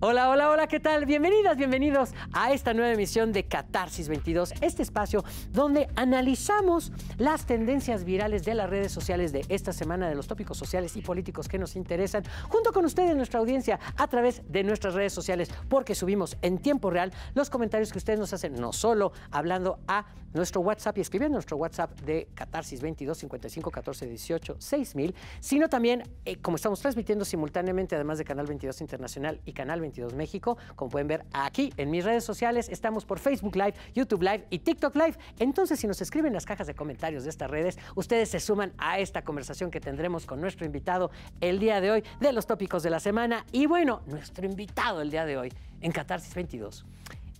Hola, hola, hola, ¿qué tal? Bienvenidas, bienvenidos a esta nueva emisión de Catarsis 22, este espacio donde analizamos las tendencias virales de las redes sociales de esta semana, de los tópicos sociales y políticos que nos interesan, junto con ustedes, nuestra audiencia, a través de nuestras redes sociales, porque subimos en tiempo real los comentarios que ustedes nos hacen, no solo hablando a nuestro WhatsApp y escribiendo nuestro WhatsApp de Catarsis 22 55 14 18 6000, sino también, eh, como estamos transmitiendo simultáneamente, además de Canal 22 Internacional y Canal 22, México, como pueden ver aquí en mis redes sociales. Estamos por Facebook Live, YouTube Live y TikTok Live. Entonces, si nos escriben las cajas de comentarios de estas redes, ustedes se suman a esta conversación que tendremos con nuestro invitado el día de hoy de los tópicos de la semana. Y bueno, nuestro invitado el día de hoy en Catarsis 22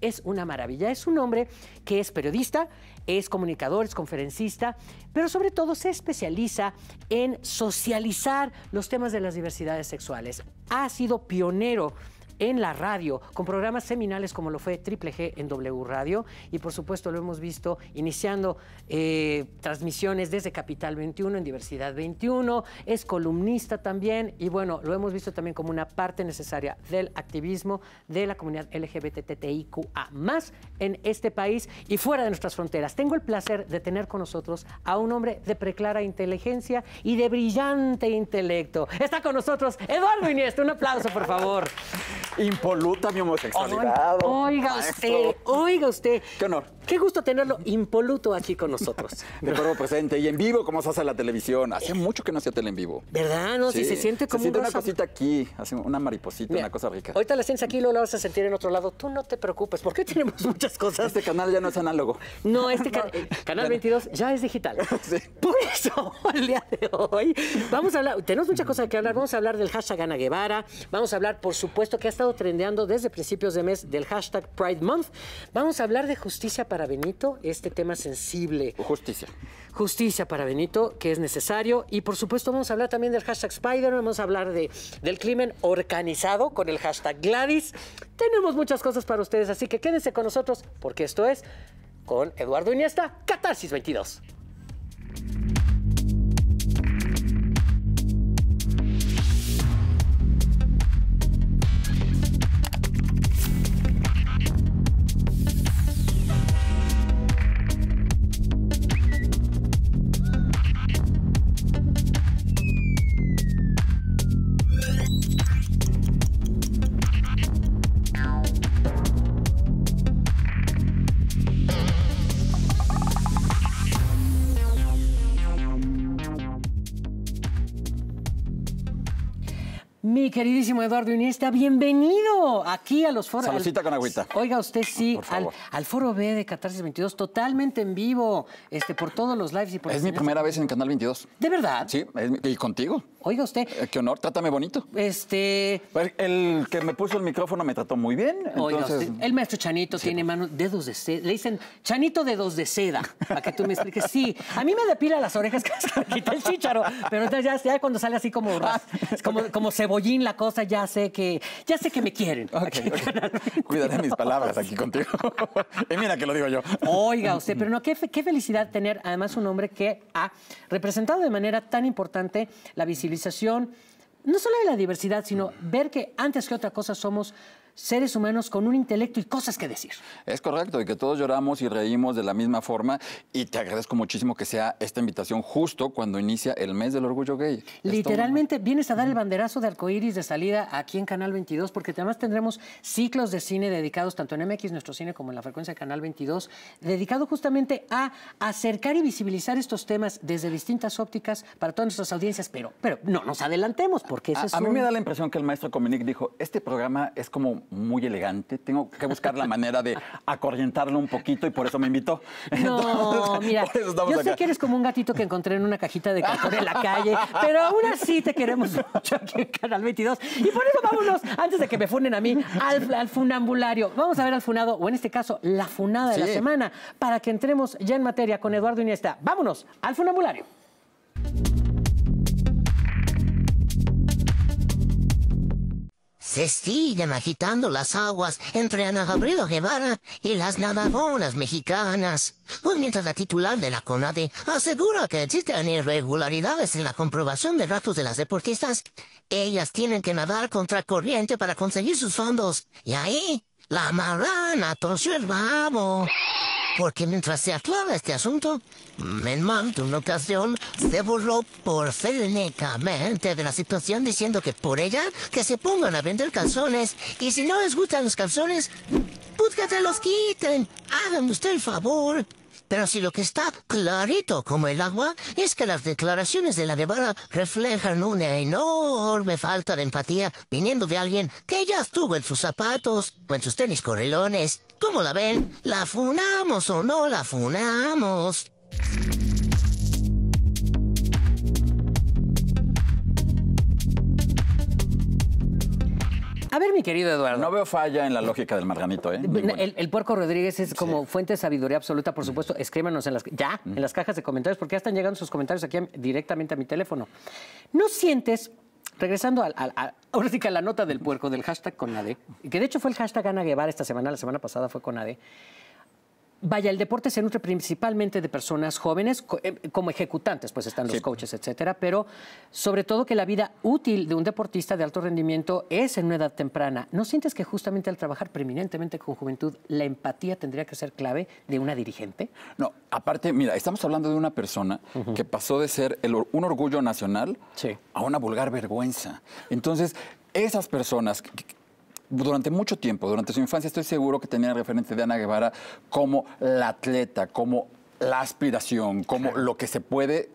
es una maravilla. Es un hombre que es periodista, es comunicador, es conferencista, pero sobre todo se especializa en socializar los temas de las diversidades sexuales. Ha sido pionero en la radio, con programas seminales como lo fue Triple G en W Radio. Y por supuesto lo hemos visto iniciando eh, transmisiones desde Capital 21, en Diversidad 21. Es columnista también y bueno, lo hemos visto también como una parte necesaria del activismo de la comunidad LGBTTIQA más en este país y fuera de nuestras fronteras. Tengo el placer de tener con nosotros a un hombre de preclara inteligencia y de brillante intelecto. Está con nosotros Eduardo Iniesta. Un aplauso, por favor. Impoluta mi homosexualidad. Oiga usted, oiga usted. Qué honor. Qué gusto tenerlo impoluto aquí con nosotros. De nuevo presente y en vivo, como se hace la televisión. Hace mucho que no hacía tele en vivo. ¿Verdad? No, si se siente como. Se siente una cosita aquí, una mariposita, una cosa rica. Ahorita la sientes aquí luego la vas a sentir en otro lado. Tú no te preocupes, porque tenemos muchas cosas. Este canal ya no es análogo. No, este canal 22 ya es digital. Por eso, el día de hoy, vamos a hablar. Tenemos muchas cosas que hablar. Vamos a hablar del hashtag Ana Guevara. Vamos a hablar, por supuesto, que hace estado trendeando desde principios de mes del hashtag Pride Month. Vamos a hablar de justicia para Benito, este tema sensible. Justicia. Justicia para Benito, que es necesario. Y por supuesto vamos a hablar también del hashtag Spider, vamos a hablar de, del crimen organizado con el hashtag Gladys. Tenemos muchas cosas para ustedes, así que quédense con nosotros porque esto es con Eduardo Iniesta, Catarsis 22. mi queridísimo Eduardo Iniesta. Bienvenido aquí a los foros. Saludita con agüita. Oiga, usted sí, al, foro B de Catarsis 22, totalmente en vivo, este, por todos los lives y por Es mi primera vez en Canal 22. ¿De verdad? Sí, y contigo. Oiga usted. Eh, qué honor, trátame bonito. Este. Pues, el que me puso el micrófono me trató muy bien. Oiga usted, el maestro Chanito tiene pues. manos, dedos de seda. Le dicen, Chanito dedos de seda, para que tú me expliques. Sí, a mí me depila las orejas que quita el chícharo, pero ya, ya, cuando sale así como, como, como, cebollín la cosa, ya sé que, ya sé que me quieren. Cuidaré mis palabras aquí contigo. y mira que lo digo yo. Oiga usted, pero no, qué, qué felicidad tener además un hombre que ha representado de manera tan importante la visibilidad no solo de la diversidad, sino ver que antes que otra cosa somos seres humanos con un intelecto y cosas que decir. Es correcto, y que todos lloramos y reímos de la misma forma. Y te agradezco muchísimo que sea esta invitación justo cuando inicia el mes del orgullo gay. Literalmente vienes a dar el banderazo de arcoíris de salida aquí en Canal 22, porque además tendremos ciclos de cine dedicados tanto en MX, nuestro cine, como en la frecuencia de Canal 22, dedicado justamente a acercar y visibilizar estos temas desde distintas ópticas para todas nuestras audiencias. Pero, pero no nos adelantemos, porque eso es. A, mí me da la impresión que el maestro Comenic dijo: este programa es como muy elegante. Tengo que buscar la manera de acorrientarlo un poquito y por eso me invitó. No, mira, yo sé que eres como un gatito que encontré en una cajita de cartón en la calle, pero aún así te queremos mucho aquí en Canal 22. Y por eso vámonos, antes de que me funen a mí, al, funambulario. Vamos a ver al funado, o en este caso, la funada de la semana, para que entremos ya en materia con Eduardo Iniesta. Vámonos al funambulario. se siguen agitando las aguas entre Ana Gabriela Guevara y las nadadoras mexicanas. Pues mientras la titular de la CONADE asegura que existen irregularidades en la comprobación de datos de las deportistas, ellas tienen que nadar contra corriente para conseguir sus fondos. Y ahí, la marana torció el babo porque mientras se aclara este asunto, Menman de una ocasión se burló porfénicamente de la situación diciendo que por ella que se pongan a vender calzones y si no les gustan los calzones, pues los quiten, hagan usted el favor. Pero si lo que está clarito como el agua es que las declaraciones de la Guevara reflejan una enorme falta de empatía viniendo de alguien que ya estuvo en sus zapatos o en sus tenis correlones ¿Cómo la ven? ¿La funamos o no la funamos? A ver, mi querido Eduardo. No veo falla en la lógica del marganito, ¿eh? El, puerco Rodríguez es como fuente de sabiduría absoluta, por supuesto. Escríbanos en las, ya, mm. en las cajas de comentarios, porque ya están llegando sus comentarios aquí directamente a mi teléfono. ¿No sientes Regresando al, ahora sí que a la nota del puerco, del hashtag con Ade, que de hecho fue el hashtag Ana Guevara esta semana, la semana pasada fue con Ade. Vaya, el deporte se nutre principalmente de personas jóvenes, eh, como ejecutantes, pues están los coaches, etcétera, pero sobre todo que la vida útil de un deportista de alto rendimiento es en una edad temprana. ¿No sientes que justamente al trabajar preeminentemente con juventud, la empatía tendría que ser clave de una dirigente? No, aparte, mira, estamos hablando de una persona que pasó de ser un orgullo nacional a una vulgar vergüenza. Entonces, esas personas durante mucho tiempo, durante su infancia, estoy seguro que tenía referente de Ana Guevara como la atleta, como la aspiración, como lo que se puede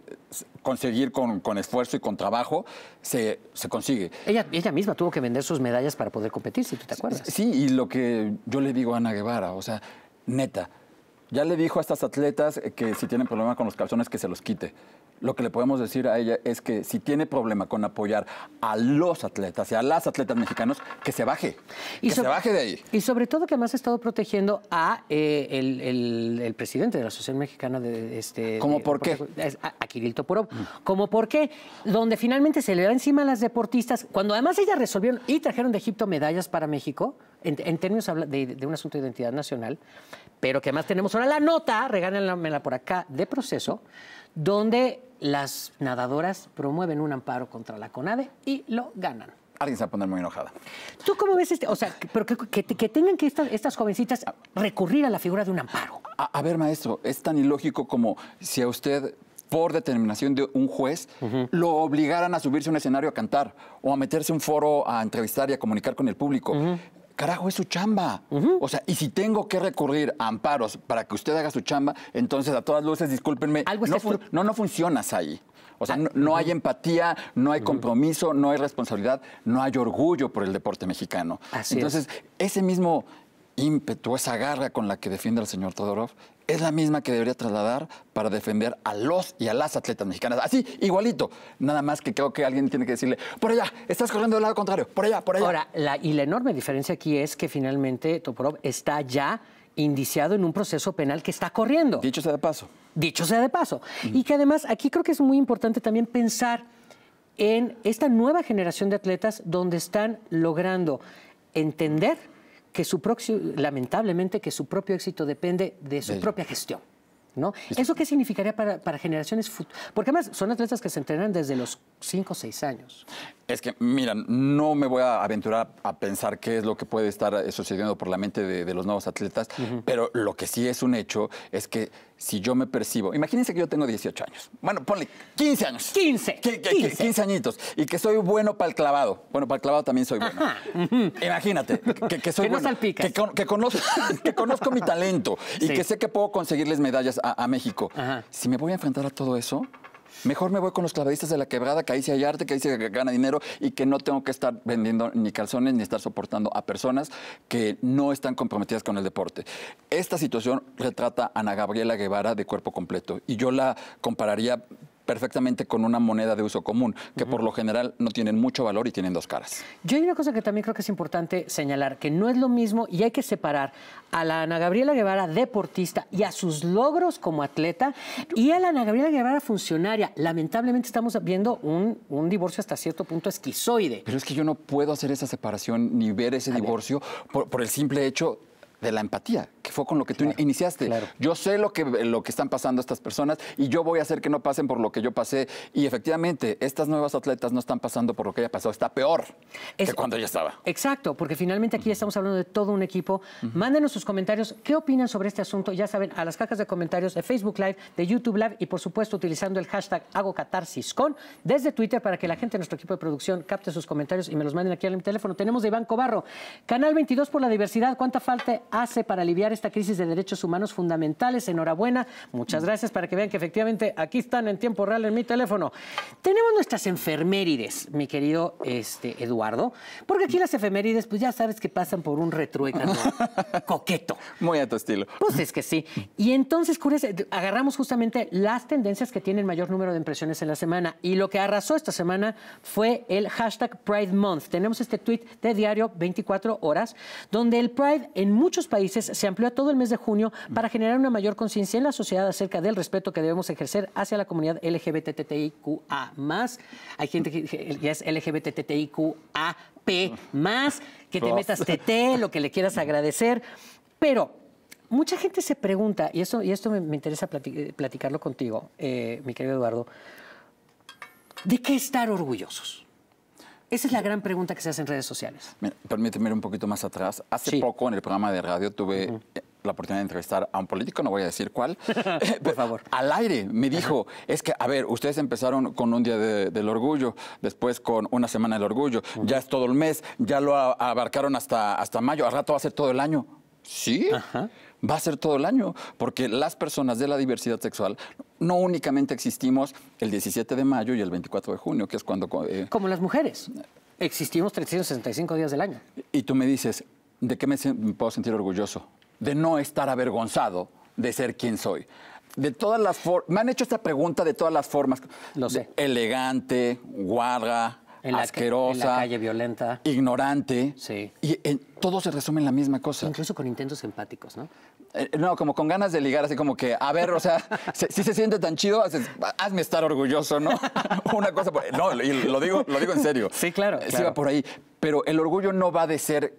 conseguir con, esfuerzo y con trabajo, se, consigue. Ella, ella, misma tuvo que vender sus medallas para poder competir, si tú te acuerdas. Sí, y lo que yo le digo a Ana Guevara, o sea, neta, ya le dijo a estas atletas que si tienen problema con los calzones que se los quite lo que le podemos decir a ella es que si tiene problema con apoyar a los atletas y a las atletas mexicanos, que se baje. que se baje de ahí. Y sobre todo que además ha estado protegiendo a eh, el, presidente de la Asociación Mexicana de este. ¿Cómo de, por qué? A, Kirill ¿Cómo por qué? Donde finalmente se le da encima a las deportistas, cuando además ellas resolvieron y trajeron de Egipto medallas para México, en, términos de, un asunto de identidad nacional, pero que además tenemos ahora la nota, regálenmela por acá, de proceso, donde las nadadoras promueven un amparo contra la CONADE y lo ganan. Alguien se va a poner muy enojada. ¿Tú cómo ves este? O sea, pero que, tengan que estas, estas jovencitas ah. recurrir a la figura de un amparo. A, ver, maestro, es tan ilógico como si a usted por determinación de un juez, lo obligaran a subirse a un escenario a cantar o a meterse a un foro a entrevistar y a comunicar con el público carajo, es su chamba. O sea, y si tengo que recurrir a amparos para que usted haga su chamba, entonces a todas luces, discúlpenme, no, no, funcionas ahí. O sea, no, hay empatía, no hay compromiso, no hay responsabilidad, no hay orgullo por el deporte mexicano. Así entonces, ese mismo ímpetu, esa garra con la que defiende al señor Todorov, es la misma que debería trasladar para defender a los y a las atletas mexicanas. Así, igualito. Nada más que creo que alguien tiene que decirle, por allá, estás corriendo del lado contrario, por allá, por allá. Ahora, y la enorme diferencia aquí es que finalmente Toporov está ya indiciado en un proceso penal que está corriendo. Dicho sea de paso. Dicho sea de paso. Y que además aquí creo que es muy importante también pensar en esta nueva generación de atletas donde están logrando entender que su lamentablemente que su propio éxito depende de su propia gestión. ¿Eso qué significaría para, generaciones futuras? Porque además son atletas que se entrenan desde los 5 o 6 años. Es que, mira, no me voy a aventurar a pensar qué es lo que puede estar eh, sucediendo por la mente de, los nuevos atletas, pero lo que sí es un hecho es que si yo me percibo, imagínense que yo tengo 18 años, bueno, ponle 15 años. 15. 15, añitos. Y que soy bueno para el clavado. Bueno, para el clavado también soy bueno. Imagínate, que, soy que que, conozco, mi talento y que sé que puedo conseguirles medallas a, México. Si me voy a enfrentar a todo eso, Mejor me voy con los clavadistas de la quebrada, que ahí sí hay arte, que ahí sí gana dinero y que no tengo que estar vendiendo ni calzones ni estar soportando a personas que no están comprometidas con el deporte. Esta situación retrata a Ana Gabriela Guevara de cuerpo completo y yo la compararía perfectamente con una moneda de uso común, que por lo general no tienen mucho valor y tienen dos caras. Yo hay una cosa que también creo que es importante señalar, que no es lo mismo y hay que separar a la Ana Gabriela Guevara deportista y a sus logros como atleta y a la Ana Gabriela Guevara funcionaria. Lamentablemente estamos viendo un, divorcio hasta cierto punto esquizoide. Pero es que yo no puedo hacer esa separación ni ver ese divorcio por el simple hecho de la empatía que fue con lo que tú iniciaste. Yo sé lo que, lo que están pasando estas personas y yo voy a hacer que no pasen por lo que yo pasé. Y efectivamente, estas nuevas atletas no están pasando por lo que haya pasado, está peor que cuando ya estaba. Exacto, porque finalmente aquí estamos hablando de todo un equipo. Mándenos sus comentarios, ¿qué opinan sobre este asunto? Ya saben, a las cajas de comentarios de Facebook Live, de YouTube Live y por supuesto utilizando el hashtag HagoCatarsisCon desde Twitter para que la gente, de nuestro equipo de producción, capte sus comentarios y me los manden aquí al teléfono. Tenemos de Iván Cobarro, Canal 22 por la diversidad, ¿cuánta falta hace para aliviar esta crisis de derechos humanos fundamentales. Enhorabuena, muchas mm. gracias para que vean que efectivamente aquí están en tiempo real en mi teléfono. Tenemos nuestras enfermérides, mi querido este, Eduardo, porque aquí mm. las efemérides, pues ya sabes que pasan por un retruécano coqueto. Muy a tu estilo. Pues es que sí. Y entonces, curioso, agarramos justamente las tendencias que tienen mayor número de impresiones en la semana. Y lo que arrasó esta semana fue el hashtag Pride Month. Tenemos este tweet de diario 24 horas, donde el Pride en muchos países se amplió todo el mes de junio mm. para generar una mayor conciencia en la sociedad acerca del respeto que debemos ejercer hacia la comunidad LGBTTIQA. Hay gente que es LGBTTIQAP, que te oh. metas TT, lo que le quieras agradecer. Pero mucha gente se pregunta, y, y esto me, interesa platicarlo contigo, eh, mi querido Eduardo, ¿de qué estar orgullosos? Esa es la gran pregunta que se hace en redes sociales. permíteme ir un poquito más atrás. Hace poco en el programa de radio tuve eh, la oportunidad de entrevistar a un político, no voy a decir cuál. Eh, Por favor. Al aire me dijo, es que, a ver, ustedes empezaron con un día del orgullo, después con una semana del orgullo, ya es todo el mes, ya lo abarcaron hasta, hasta mayo, al rato va a ser todo el año. Sí. Ajá va a ser todo el año, porque las personas de la diversidad sexual no únicamente existimos el 17 de mayo y el 24 de junio, que es cuando... Eh, Como las mujeres. Existimos 365 días del año. Y tú me dices, ¿de qué me, puedo sentir orgulloso? De no estar avergonzado de ser quien soy de todas las Me han hecho esta pregunta de todas las formas. Lo sé. elegante, guarda asquerosa. calle violenta. Ignorante. Sí. Y en, eh, todo se resume en la misma cosa. Incluso con intentos empáticos, ¿no? Eh, no, como con ganas de ligar, así como que, a ver, o sea, si, se siente tan chido, hazme estar orgulloso, ¿no? Una cosa, no, y lo digo, lo digo en serio. Sí, claro. Eh, sí va por ahí, pero el orgullo no va de ser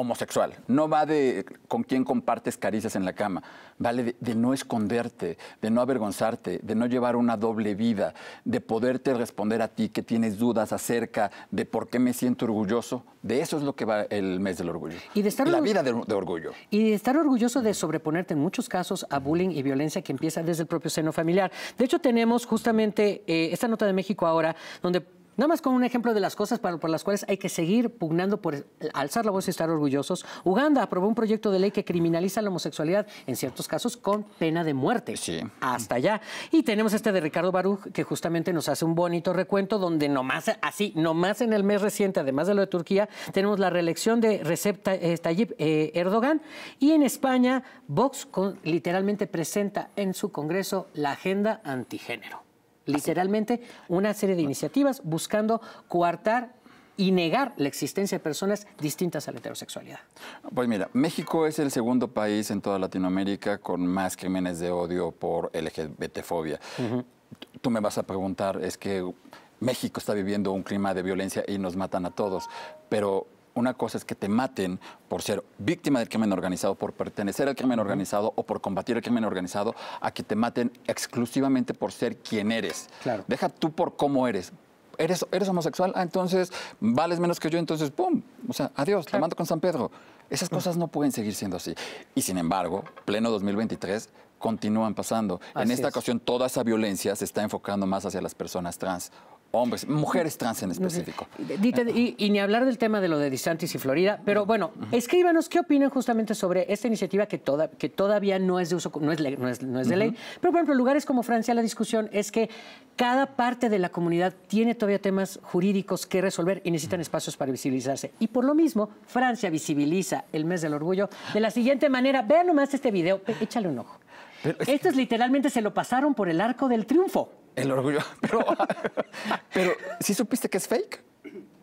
homosexual, no va de con quién compartes caricias en la cama, vale de, no esconderte, de no avergonzarte, de no llevar una doble vida, de poderte responder a ti que tienes dudas acerca de por qué me siento orgulloso. De eso es lo que va el mes del orgullo. Y de estar la vida de, orgullo. Y de estar orgulloso de sobreponerte en muchos casos a bullying y violencia que empieza desde el propio seno familiar. De hecho, tenemos justamente eh, esta nota de México ahora, donde Nada más con un ejemplo de las cosas por las cuales hay que seguir pugnando por alzar la voz y estar orgullosos. Uganda aprobó un proyecto de ley que criminaliza la homosexualidad en ciertos casos con pena de muerte. Hasta allá. Y tenemos este de Ricardo Baruch que justamente nos hace un bonito recuento donde nomás, así, nomás en el mes reciente, además de lo de Turquía, tenemos la reelección de Recep eh, Tayyip eh, Erdogan y en España Vox con, literalmente presenta en su Congreso la agenda antigénero literalmente una serie de iniciativas buscando coartar y negar la existencia de personas distintas a la heterosexualidad. Pues mira, México es el segundo país en toda Latinoamérica con más crímenes de odio por LGBTfobia. Tú me vas a preguntar, es que México está viviendo un clima de violencia y nos matan a todos, pero una cosa es que te maten por ser víctima del crimen organizado, por pertenecer al crimen organizado o por combatir el crimen organizado, a que te maten exclusivamente por ser quien eres. Claro. Deja tú por cómo eres. Eres, eres homosexual, ah, entonces vales menos que yo, entonces ¡pum! O sea, adiós, te mando con San Pedro. Esas cosas no pueden seguir siendo así. Y sin embargo, pleno 2023, continúan pasando. en esta ocasión, toda esa violencia se está enfocando más hacia las personas trans hombres, mujeres trans en específico. y, ni hablar del tema de lo de Distantis y Florida, pero bueno, escríbanos qué opinan justamente sobre esta iniciativa que, todavía no es de uso, no es, de ley. Pero, por ejemplo, en lugares como Francia la discusión es que cada parte de la comunidad tiene todavía temas jurídicos que resolver y necesitan espacios para visibilizarse. Y por lo mismo, Francia visibiliza el mes del orgullo de la siguiente manera. Vean nomás este video, échale un ojo. Estos es literalmente se lo pasaron por el arco del triunfo. El orgullo. Pero, pero ¿sí supiste que es fake?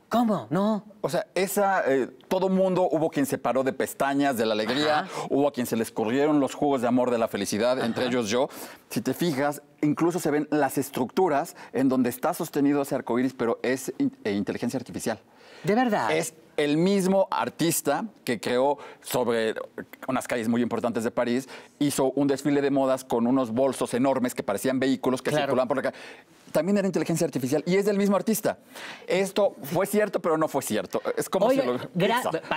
¿Cómo? No. O sea, esa, eh, todo mundo, hubo quien se paró de pestañas de la alegría, hubo a quien se les corrieron los jugos de amor de la felicidad, entre ellos yo. Si te fijas, incluso se ven las estructuras en donde está sostenido ese arco iris, pero es eh, inteligencia artificial. De verdad. Es el mismo artista que creó sobre unas calles muy importantes de París, hizo un desfile de modas con unos bolsos enormes que parecían vehículos que circulaban por la calle también era inteligencia artificial y es del mismo artista. Esto fue cierto, pero no fue cierto. Es como si lo...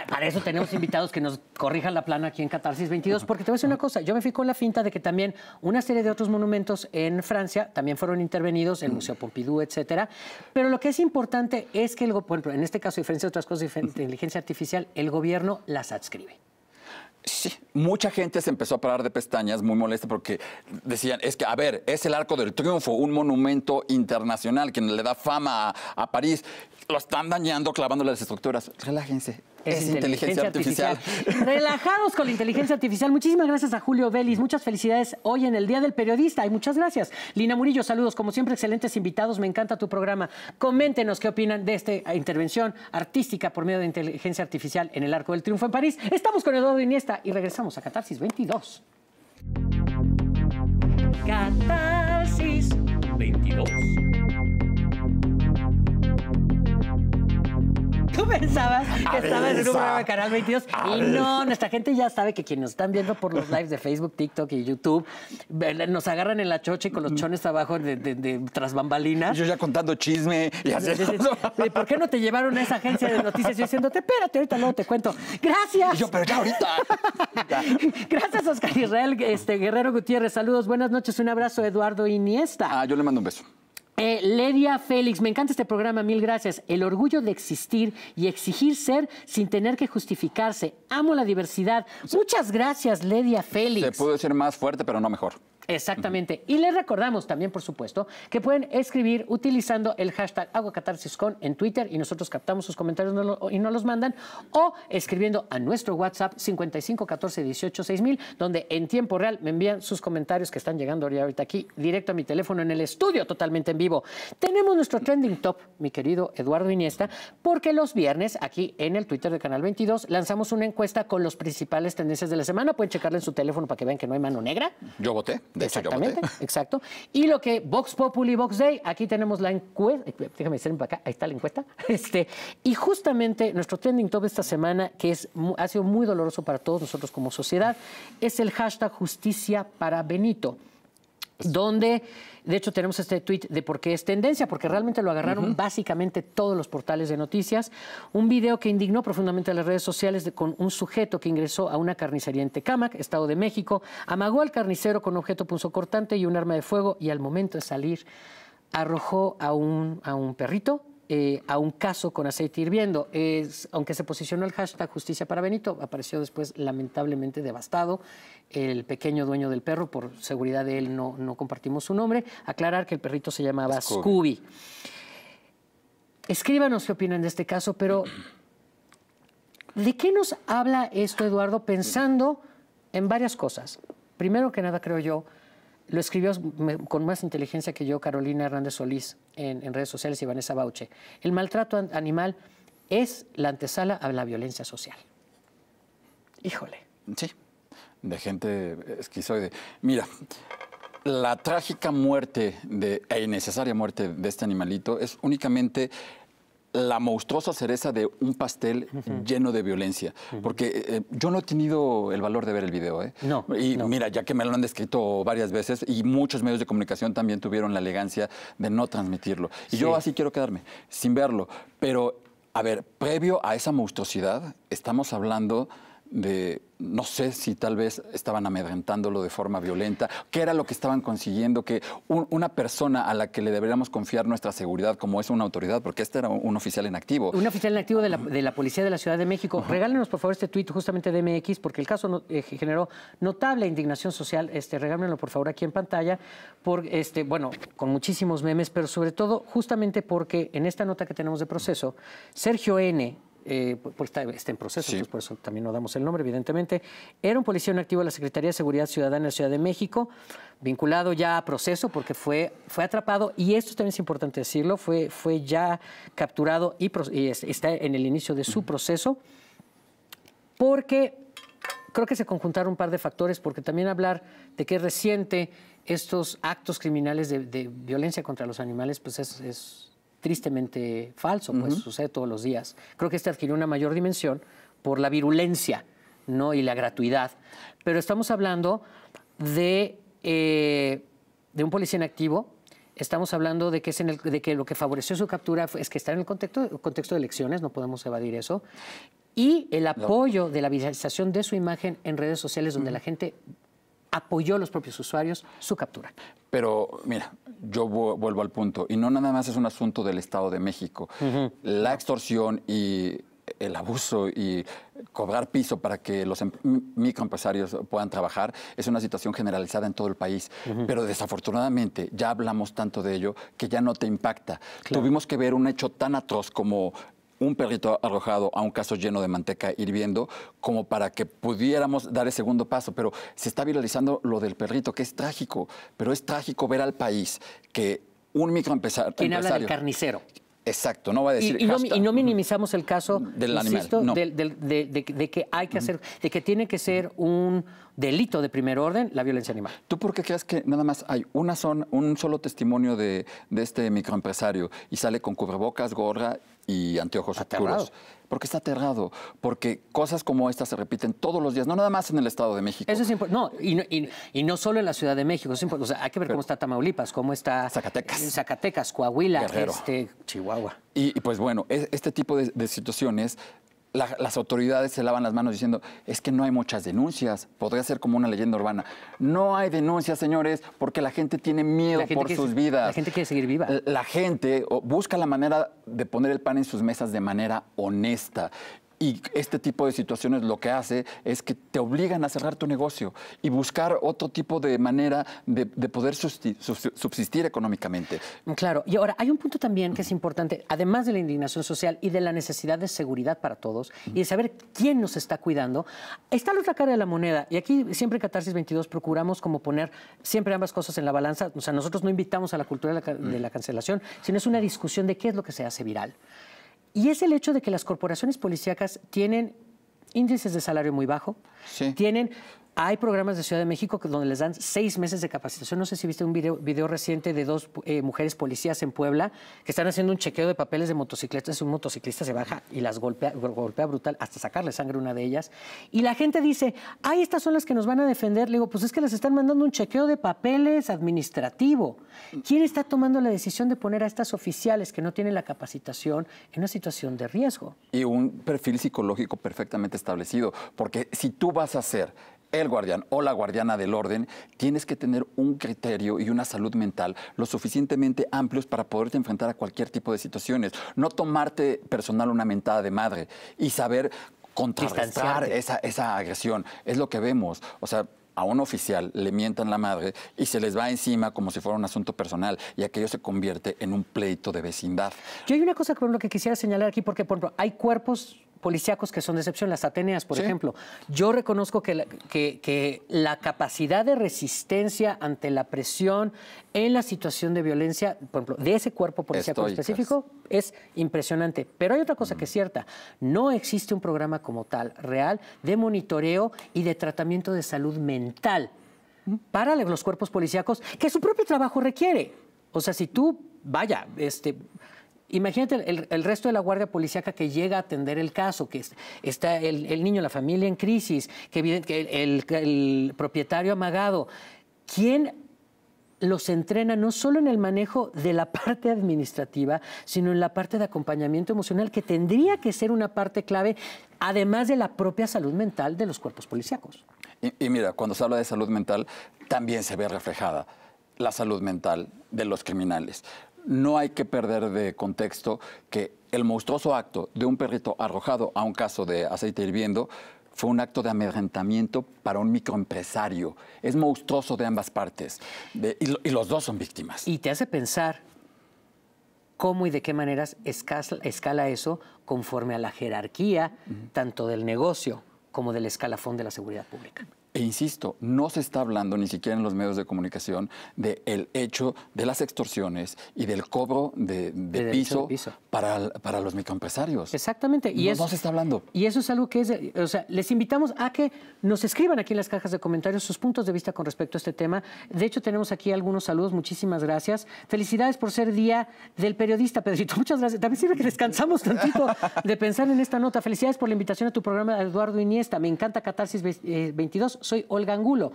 para eso tenemos invitados que nos corrijan la plana aquí en Catarsis 22, porque te voy a decir una cosa, yo me fui con la finta de que también una serie de otros monumentos en Francia también fueron intervenidos, el mm. Museo Pompidou, etcétera, pero lo que es importante es que, el, en este caso, a diferencia de otras cosas de inteligencia artificial, el gobierno las adscribe. Sí, mucha gente se empezó a parar de pestañas muy molesta porque decían, es que, a ver, es el Arco del Triunfo, un monumento internacional que le da fama a, París. Lo están dañando clavándole las estructuras. Relájense, es, este, inteligencia, artificial. artificial. Relajados con la inteligencia artificial. Muchísimas gracias a Julio Vélez. Muchas felicidades hoy en el Día del Periodista. Y muchas gracias. Lina Murillo, saludos. Como siempre, excelentes invitados. Me encanta tu programa. Coméntenos qué opinan de esta intervención artística por medio de inteligencia artificial en el Arco del Triunfo en París. Estamos con Eduardo Iniesta y regresamos a Catarsis 22. Catarsis 22. Tú pensabas que estabas en un programa de Canal 22 y no, nuestra gente ya sabe que quienes nos están viendo por los lives de Facebook, TikTok y YouTube nos agarran en la choche y con los mm. chones abajo de, tras bambalinas. Yo ya contando chisme y ¿Por qué no te llevaron a esa agencia de noticias Yo diciéndote, espérate, ahorita luego te cuento? Gracias. yo, pero ya ahorita. Gracias, Oscar Israel este, Guerrero Gutiérrez. Saludos, buenas noches, un abrazo, Eduardo Iniesta. Ah, yo le mando un beso. Eh, Ledia Félix, me encanta este programa, mil gracias. El orgullo de existir y exigir ser sin tener que justificarse. Amo la diversidad. Muchas gracias, Ledia Félix. Se pudo ser más fuerte, pero no mejor. Exactamente. Y les recordamos también, por supuesto, que pueden escribir utilizando el hashtag AguaCatarsisCon en Twitter y nosotros captamos sus comentarios y nos los mandan, o escribiendo a nuestro WhatsApp 5514186000, donde en tiempo real me envían sus comentarios que están llegando ahorita aquí, directo a mi teléfono en el estudio, totalmente en vivo. Tenemos nuestro trending top, mi querido Eduardo Iniesta, porque los viernes, aquí en el Twitter de Canal 22, lanzamos una encuesta con los principales tendencias de la semana. Pueden checarla en su teléfono para que vean que no hay mano negra. Yo voté. Exactamente, exacto. Y lo que Vox Populi, Vox Day, aquí tenemos la encuesta, eh, déjame acá, ahí está la encuesta. Este, y justamente nuestro trending top esta semana, que es, ha sido muy doloroso para todos nosotros como sociedad, es el hashtag justicia para Benito donde de hecho tenemos este tweet de por qué es tendencia, porque realmente lo agarraron básicamente todos los portales de noticias, un video que indignó profundamente a las redes sociales con un sujeto que ingresó a una carnicería en Tecámac, Estado de México, amagó al carnicero con objeto punzocortante y un arma de fuego y al momento de salir arrojó a un perrito eh, a un caso con aceite hirviendo. Es, aunque se posicionó el hashtag Justicia para Benito, apareció después lamentablemente devastado el pequeño dueño del perro, por seguridad de él no, no compartimos su nombre, aclarar que el perrito se llamaba Scooby. Scooby. Escríbanos qué opinan de este caso, pero ¿de qué nos habla esto, Eduardo? Pensando en varias cosas. Primero que nada, creo yo, lo escribió con más inteligencia que yo Carolina Hernández Solís en, redes sociales y Vanessa Bauche. El maltrato animal es la antesala a la violencia social. Híjole. Sí, de gente esquizoide. Mira, la trágica muerte de, e innecesaria muerte de este animalito es únicamente la monstruosa cereza de un pastel lleno de violencia. Porque eh, yo no he tenido el valor de ver el video. ¿eh? No. Y mira, ya que me lo han descrito varias veces y muchos medios de comunicación también tuvieron la elegancia de no transmitirlo. Y yo así quiero quedarme, sin verlo. Pero, a ver, previo a esa monstruosidad, estamos hablando de no sé si tal vez estaban amedrentándolo de forma violenta, qué era lo que estaban consiguiendo, que una persona a la que le deberíamos confiar nuestra seguridad, como es una autoridad, porque este era un, oficial en activo. Un oficial en activo de la, Policía de la Ciudad de México. Regálenos, por favor, este tuit justamente de MX, porque el caso eh, generó notable indignación social. Este, regálenlo, por favor, aquí en pantalla, por, este, bueno, con muchísimos memes, pero sobre todo justamente porque en esta nota que tenemos de proceso, Sergio N., eh, porque pues, está, en proceso, por eso también no damos el nombre, evidentemente. Era un policía activo de la Secretaría de Seguridad Ciudadana de la Ciudad de México, vinculado ya a proceso porque fue, fue atrapado, y esto también es importante decirlo, fue, fue ya capturado y, está en el inicio de su proceso, porque creo que se conjuntaron un par de factores, porque también hablar de que es reciente estos actos criminales de, violencia contra los animales, pues es tristemente falso, pues sucede todos los días. Creo que este adquirió una mayor dimensión por la virulencia ¿no? y la gratuidad. Pero estamos hablando de, eh, de un policía inactivo, estamos hablando de que, es en el, de que lo que favoreció su captura es que está en el contexto, contexto de elecciones, no podemos evadir eso, y el apoyo de la visualización de su imagen en redes sociales donde la gente apoyó a los propios usuarios su captura. Pero mira, yo vuelvo al punto, y no nada más es un asunto del Estado de México. La extorsión y el abuso y cobrar piso para que los em-, microempresarios puedan trabajar es una situación generalizada en todo el país. Pero desafortunadamente ya hablamos tanto de ello que ya no te impacta. Tuvimos que ver un hecho tan atroz como un perrito arrojado a un caso lleno de manteca hirviendo como para que pudiéramos dar el segundo paso. Pero se está viralizando lo del perrito, que es trágico, pero es trágico ver al país que un microempresario... ¿Quién habla del carnicero? Exacto, no va a decir. Y, no, minimizamos el caso del animal, de, que hay que hacer, de que tiene que ser un delito de primer orden la violencia animal. ¿Tú por qué crees que nada más hay una son, un solo testimonio de, de este microempresario y sale con cubrebocas, gorra y anteojos oscuros. Porque está aterrado, porque cosas como estas se repiten todos los días, no nada más en el Estado de México. Eso es importante. No, y no, solo en la Ciudad de México, o sea, hay que ver cómo está Tamaulipas, cómo está Zacatecas, Zacatecas Coahuila, este, Chihuahua. Y, pues bueno, e-, este tipo de situaciones las autoridades se lavan las manos diciendo, es que no hay muchas denuncias, podría ser como una leyenda urbana. No hay denuncias, señores, porque la gente tiene miedo por sus vidas. La gente quiere seguir viva. la gente busca la manera de poner el pan en sus mesas de manera honesta. Y este tipo de situaciones lo que hace es que te obligan a cerrar tu negocio y buscar otro tipo de manera de, poder subsistir económicamente. Mm, claro, y ahora hay un punto también que es importante, además de la indignación social y de la necesidad de seguridad para todos y de saber quién nos está cuidando, está la otra cara de la moneda. Y aquí siempre en Catarsis 22 procuramos como poner siempre ambas cosas en la balanza. O sea, nosotros no invitamos a la cultura de la cancelación, sino es una discusión de qué es lo que se hace viral. Y es el hecho de que las corporaciones policíacas tienen índices de salario muy bajo, tienen hay programas de Ciudad de México donde les dan seis meses de capacitación. No sé si viste un video, reciente de dos eh, mujeres policías en Puebla que están haciendo un chequeo de papeles de motocicletas. Un motociclista se baja y las golpea, brutal hasta sacarle sangre a una de ellas. Y la gente dice, ay, estas son las que nos van a defender. Le digo, pues es que les están mandando un chequeo de papeles administrativo. ¿Quién está tomando la decisión de poner a estas oficiales que no tienen la capacitación en una situación de riesgo? Y un perfil psicológico perfectamente establecido. Porque si tú vas a ser el guardián o la guardiana del orden, tienes que tener un criterio y una salud mental lo suficientemente amplios para poderte enfrentar a cualquier tipo de situaciones. No tomarte personal una mentada de madre y saber contrarrestar esa, agresión. Es lo que vemos. O sea, a un oficial le mientan la madre y se les va encima como si fuera un asunto personal y aquello se convierte en un pleito de vecindad. Yo hay una cosa que quisiera señalar aquí porque por ejemplo, hay cuerpos policíacos que son de excepción, las Ateneas, por ejemplo. Yo reconozco que la, que, la, capacidad de resistencia ante la presión en la situación de violencia, por ejemplo, de ese cuerpo policíaco específico, es impresionante. Pero hay otra cosa que es cierta, no existe un programa como tal, real, de monitoreo y de tratamiento de salud mental para los cuerpos policíacos que su propio trabajo requiere. O sea, si tú, vaya, este Imagínate el, resto de la guardia policíaca que llega a atender el caso, que está el, niño, la familia en crisis, que, el, propietario amagado. ¿Quién los entrena no solo en el manejo de la parte administrativa, sino en la parte de acompañamiento emocional, que tendría que ser una parte clave, además de la propia salud mental de los cuerpos policíacos. y mira, cuando se habla de salud mental, también se ve reflejada la salud mental de los criminales no hay que perder de contexto que el monstruoso acto de un perrito arrojado a un caso de aceite hirviendo fue un acto de amedrentamiento para un microempresario. Es monstruoso de ambas partes. y, los dos son víctimas. Y te hace pensar cómo y de qué maneras escala, eso conforme a la jerarquía tanto del negocio como del escalafón de la seguridad pública. E insisto, no se está hablando ni siquiera en los medios de comunicación del hecho de las extorsiones y del cobro de, piso, Para, los microempresarios. Exactamente. Y eso, se está hablando. Y eso es algo que es, o sea, les invitamos a que nos escriban aquí en las cajas de comentarios sus puntos de vista con respecto a este tema. De hecho, tenemos aquí algunos saludos, muchísimas gracias. Felicidades por ser Día del Periodista, Pedrito. Muchas gracias. También sirve que descansamos tantito de pensar en esta nota. Felicidades por la invitación a tu programa, Eduardo Iniesta. Me encanta Catarsis 22 soy Olga Angulo.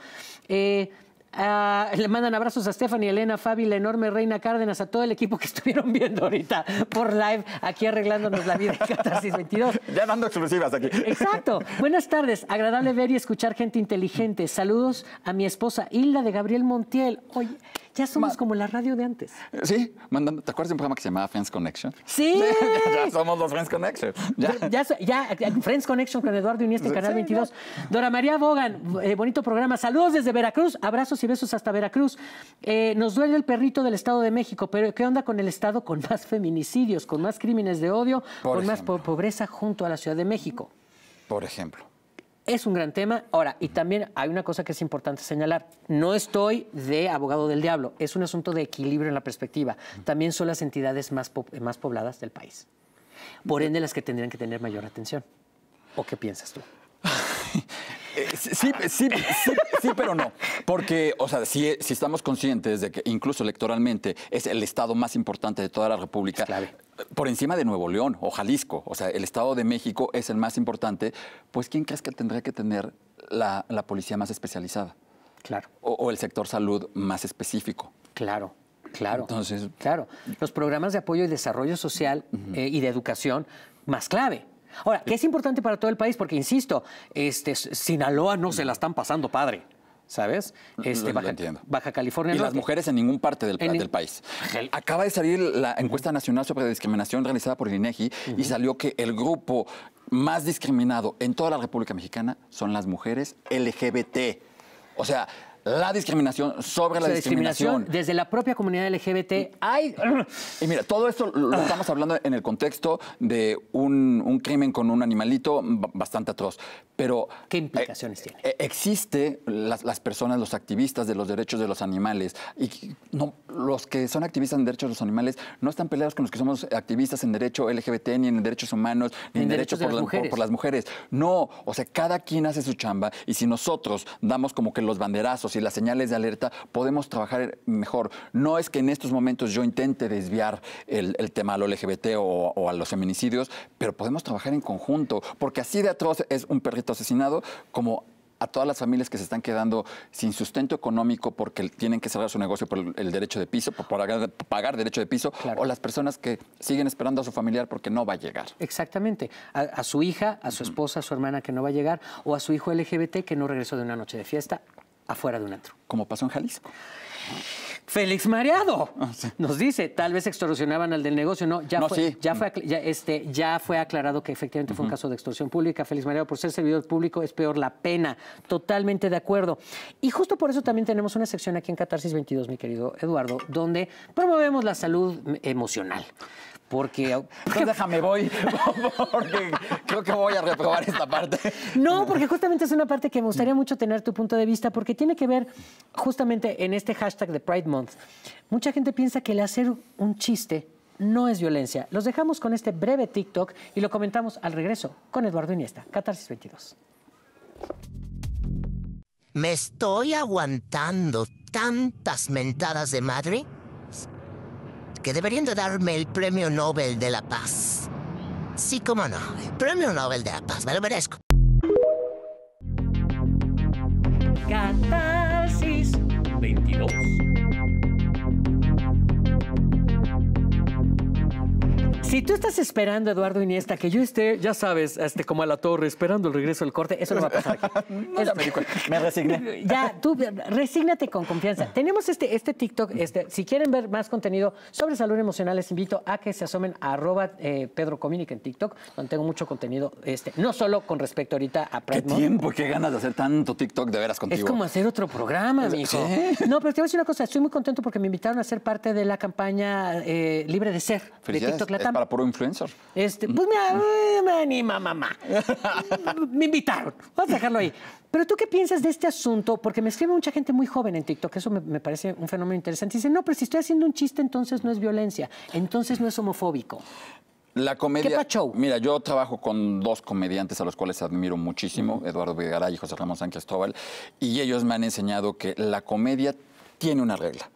Eh, le mandan abrazos a Stephanie, Elena, Fabi, la enorme Reina Cárdenas, a todo el equipo que estuvieron viendo ahorita por live, aquí arreglándonos la vida en Catarsis 22. Ya dando exclusivas aquí. Exacto. Buenas tardes. Agradable ver y escuchar gente inteligente. Saludos a mi esposa Hilda de Gabriel Montiel. Oye. Ya somos como la radio de antes. Sí, mandando, ¿te acuerdas de un programa que se llamaba Friends Connection? Sí. ya, somos los Friends Connection. Ya. ya, Friends Connection con Eduardo Iniesta Canal 22. Dora María Bogan, eh, bonito programa. Saludos desde Veracruz, abrazos y besos hasta Veracruz. Eh, nos duele el perrito del Estado de México, pero ¿qué onda con el Estado con más feminicidios, con más crímenes de odio, con más pobreza junto a la Ciudad de México? Por ejemplo. Es un gran tema. Ahora, y también hay una cosa que es importante señalar. No estoy de abogado del diablo. Es un asunto de equilibrio en la perspectiva. También son las entidades más, más pobladas del país. Por ende, las que tendrían que tener mayor atención. ¿O qué piensas tú? Eh, sí, sí, sí, pero no. Porque, o sea, si, estamos conscientes de que incluso electoralmente es el estado más importante de toda la República, por encima de Nuevo León o Jalisco, o sea, el estado de México es el más importante, pues ¿quién crees que tendría que tener la, policía más especializada? Claro. O, el sector salud más específico. Claro, Claro. Entonces... Claro. Los programas de apoyo y desarrollo social eh, y de educación más clave. Ahora, que es importante para todo el país, porque insisto, este, Sinaloa no se la están pasando padre. ¿Sabes? Mm, mm, este, Baja, Baja, California. Y las mujeres en ningún parte del, país. Acaba de salir la encuesta nacional sobre discriminación realizada por el INEGI e y salió que el grupo más discriminado en toda la República Mexicana son las mujeres LGBT. O sea, la discriminación sobre la, discriminación. Desde la propia comunidad LGBT hay... Y mira, todo esto lo estamos hablando en el contexto de un, crimen con un animalito bastante atroz, pero... ¿Qué implicaciones eh, tiene? Eh, existe las, personas, los activistas de los derechos de los animales, y no, los que son activistas en derechos de los animales no están peleados con los que somos activistas en derecho LGBT, ni en derechos humanos, ni en, derechos, por las mujeres. No, o sea, cada quien hace su chamba, y si nosotros damos como que los banderazos y las señales de alerta, podemos trabajar mejor. No es que en estos momentos yo intente desviar el, tema al LGBT o, a los feminicidios, pero podemos trabajar en conjunto, porque así de atroz es un perrito asesinado como a todas las familias que se están quedando sin sustento económico porque tienen que cerrar su negocio por el derecho de piso, por pagar, derecho de piso, o las personas que siguen esperando a su familiar porque no va a llegar. Exactamente, a su hija, a su esposa, a su hermana que no va a llegar, o a su hijo LGBT que no regresó de una noche de fiesta, afuera de un antro. Como pasó en Jalisco. Félix Mareado ah, nos dice, tal vez extorsionaban al del negocio, no, ya, fue, este, ya fue aclarado que efectivamente fue un caso de extorsión pública. Félix Mareado, por ser servidor público es peor la pena, totalmente de acuerdo. Y justo por eso también tenemos una sección aquí en Catarsis 22, mi querido Eduardo, donde promovemos la salud emocional. Porque. déjame, voy. Porque creo que voy a reprobar esta parte. No, porque justamente es una parte que me gustaría mucho tener tu punto de vista, porque tiene que ver justamente en este hashtag de Pride Month. Mucha gente piensa que el hacer un chiste no es violencia. Los dejamos con este breve TikTok y lo comentamos al regreso con Eduardo Iniesta, Catarsis 22. Me estoy aguantando tantas mentadas de madre que deberían darme el Premio Nobel de la Paz. Sí, cómo no. El Premio Nobel de la Paz, me lo merezco. 22. Si tú estás esperando, Eduardo Iniesta, que yo esté, ya sabes, este, como a la torre, esperando el regreso del corte, eso no va a pasar aquí. me, resigné. Ya, tú resígnate con confianza. Tenemos este, este TikTok, este, si quieren ver más contenido sobre salud emocional, les invito a que se asomen a arroba eh, Pedro Comínica en TikTok, donde tengo mucho contenido, este, no solo con respecto ahorita a ¿Qué tiempo, qué ganas de hacer tanto TikTok de veras contigo. Es como hacer otro programa, mijo. No, pero te voy a decir una cosa, estoy muy contento porque me invitaron a ser parte de la campaña eh, Libre de Ser de TikTok Latam. Para puro influencer. Este, mm. pues eh, me, anima mamá. me invitaron. Vamos a dejarlo ahí. Pero tú qué piensas de este asunto, porque me escribe mucha gente muy joven en TikTok, eso me, parece un fenómeno interesante. Dice, no, pero si estoy haciendo un chiste, entonces no es violencia, entonces no es homofóbico. La comedia. ¿Qué Mira, yo trabajo con dos comediantes a los cuales admiro muchísimo, Eduardo Vigaray y José Ramón Sánchez Tobal. y ellos me han enseñado que la comedia tiene una regla.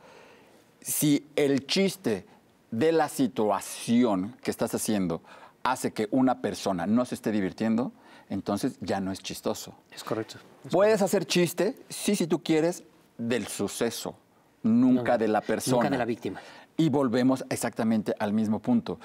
Si el chiste de la situación que estás haciendo hace que una persona no se esté divirtiendo, entonces ya no es chistoso. Es correcto. Puedes hacer chiste, sí, si tú quieres, del suceso, nunca de la persona. Nunca de la víctima. Y volvemos exactamente al mismo punto.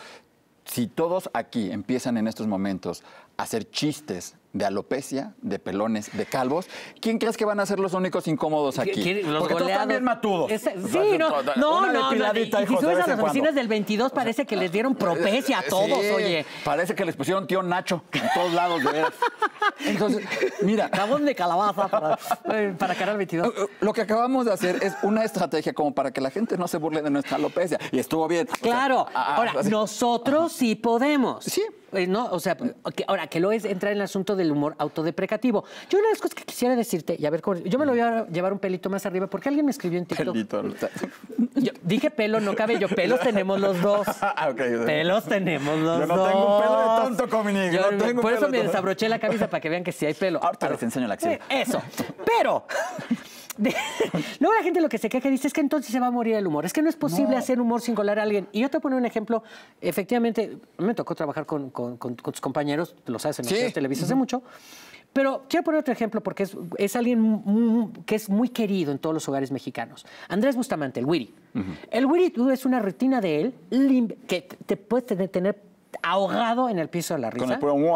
Si todos aquí empiezan en estos momentos hacer chistes de alopecia, de pelones, de calvos. ¿Quién crees que van a ser los únicos incómodos aquí? Porque todos también matudos. sí, no, no, no. y, si subes a las oficinas del 22 parece que les dieron propecia a todos, oye. Parece que les pusieron tío Nacho en todos lados. De Entonces, mira. Cabón de calabaza para, eh, para al 22. Eh, eh, lo que acabamos de hacer es una estrategia como para que la gente no se burle de nuestra alopecia. Y estuvo bien. Claro. Ah, ah, Ahora, nosotros sí podemos. Sí. Eh, no, o sea, ahora que lo es entrar en el asunto del humor autodeprecativo. Yo una de las cosas que quisiera decirte, y a ver, yo me lo voy a llevar un pelito más arriba, porque alguien me escribió en TikTok. dije pelo, no cabello, pelos tenemos los dos. Ah, pelos tenemos los dos. yo no Tengo un pelo de tonto, por eso me desabroché la camisa para que vean que sí hay pelo. ahora les enseño la acción. Eh, eso. Pero Luego la gente lo que se queja dice es que entonces se va a morir el humor. Es que no es posible hacer humor sin a alguien. Y yo te poner un ejemplo. Efectivamente, me tocó trabajar con, tus compañeros, lo sabes, en la televisión hace mucho. Pero quiero poner otro ejemplo porque es, alguien que es muy querido en todos los hogares mexicanos. Andrés Bustamante, el Wiri. El Wiri es una rutina de él que te puede tener ahogado en el piso de la risa. Con el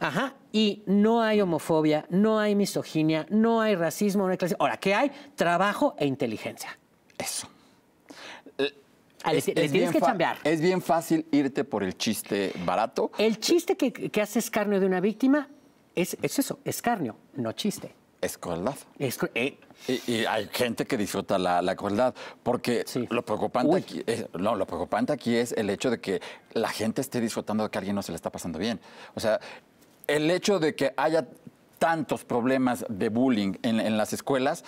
Ajá. Y no hay homofobia, no hay misoginia, no hay racismo, no hay clase. Ahora, ¿qué hay? Trabajo e inteligencia. Eso. Eh, es, tienes que Es bien fácil irte por el chiste barato. El chiste que, hace escarnio de una víctima es, es eso, escarnio, no chiste es eh. y, hay gente que disfruta la, la crueldad, porque lo, preocupante aquí es, lo preocupante aquí es el hecho de que la gente esté disfrutando de que a alguien no se le está pasando bien. O sea, el hecho de que haya tantos problemas de bullying en, en las escuelas,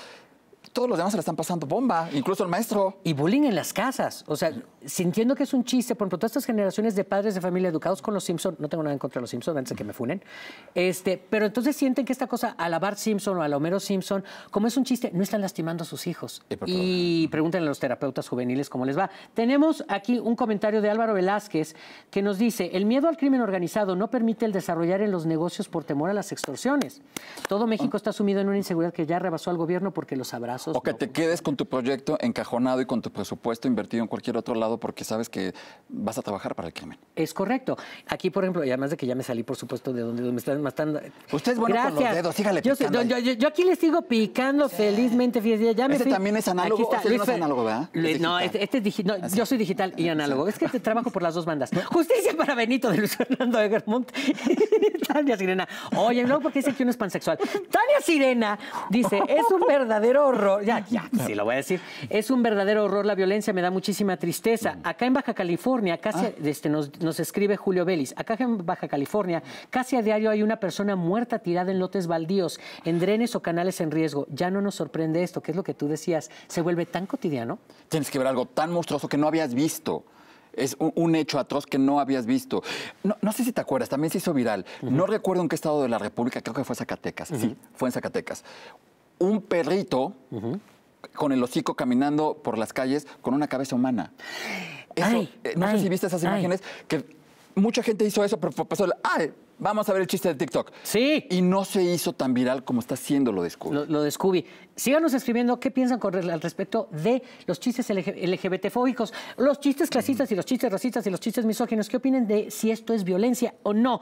todos los demás se le están pasando bomba, incluso el maestro. Y bullying en las casas. O sea, sintiendo que es un chiste, por ejemplo, todas estas generaciones de padres de familia educados con los Simpson, no tengo nada en contra de los Simpson, antes que me funen, este, pero entonces sienten que esta cosa, alabar Simpson o a Homero Simpson, como es un chiste, no están lastimando a sus hijos. y pregúntenle a los terapeutas juveniles cómo les va. Tenemos aquí un comentario de Álvaro Velázquez que nos dice, el miedo al crimen organizado no permite el desarrollar en los negocios por temor a las extorsiones. Todo México está sumido en una inseguridad que ya rebasó al gobierno porque los abrazos... O que te quedes con tu proyecto encajonado y con tu presupuesto invertido en cualquier otro lado porque sabes que vas a trabajar para el crimen. Es correcto. Aquí, por ejemplo, y además de que ya me salí, por supuesto, de donde, me están... matando. Usted es bueno con los dedos, sígale yo, picando. yo, aquí le sigo picando felizmente. fíjese ya me Ese también es análogo. no es análogo, ¿verdad? no, este, este, es digital. yo soy digital y análogo. Es que trabajo por las dos bandas. Justicia para Benito de Luis Fernando Egermont. Tania Sirena. Oye, no porque dice que uno es pansexual. Tania Sirena dice, es un verdadero horror. Ya, ya, sí lo voy a decir. Es un verdadero horror la violencia, me da muchísima tristeza acá en Baja California, casi, ah. este, nos, escribe Julio Vélez, acá en Baja California, casi a diario hay una persona muerta tirada en lotes baldíos, en drenes o canales en riesgo. Ya no nos sorprende esto, que es lo que tú decías, se vuelve tan cotidiano. Tienes que ver algo tan monstruoso que no habías visto es un, hecho atroz que no habías visto. No, sé si te acuerdas, también se hizo viral. No recuerdo en qué estado de la República, creo que fue Zacatecas. Sí, fue en Zacatecas. Un perrito con el hocico caminando por las calles con una cabeza humana. Eso, eh, no sé si viste esas imágenes que mucha gente hizo eso, pero pasó, ¡ay! Vamos a ver el chiste de TikTok. Sí. Y no se hizo tan viral como está siendo lo de Scooby. Lo, de Scooby. Síganos escribiendo qué piensan al respecto de los chistes LGBTfóbicos, los chistes clasistas y los chistes racistas y los chistes misóginos. ¿Qué opinan de si esto es violencia o no?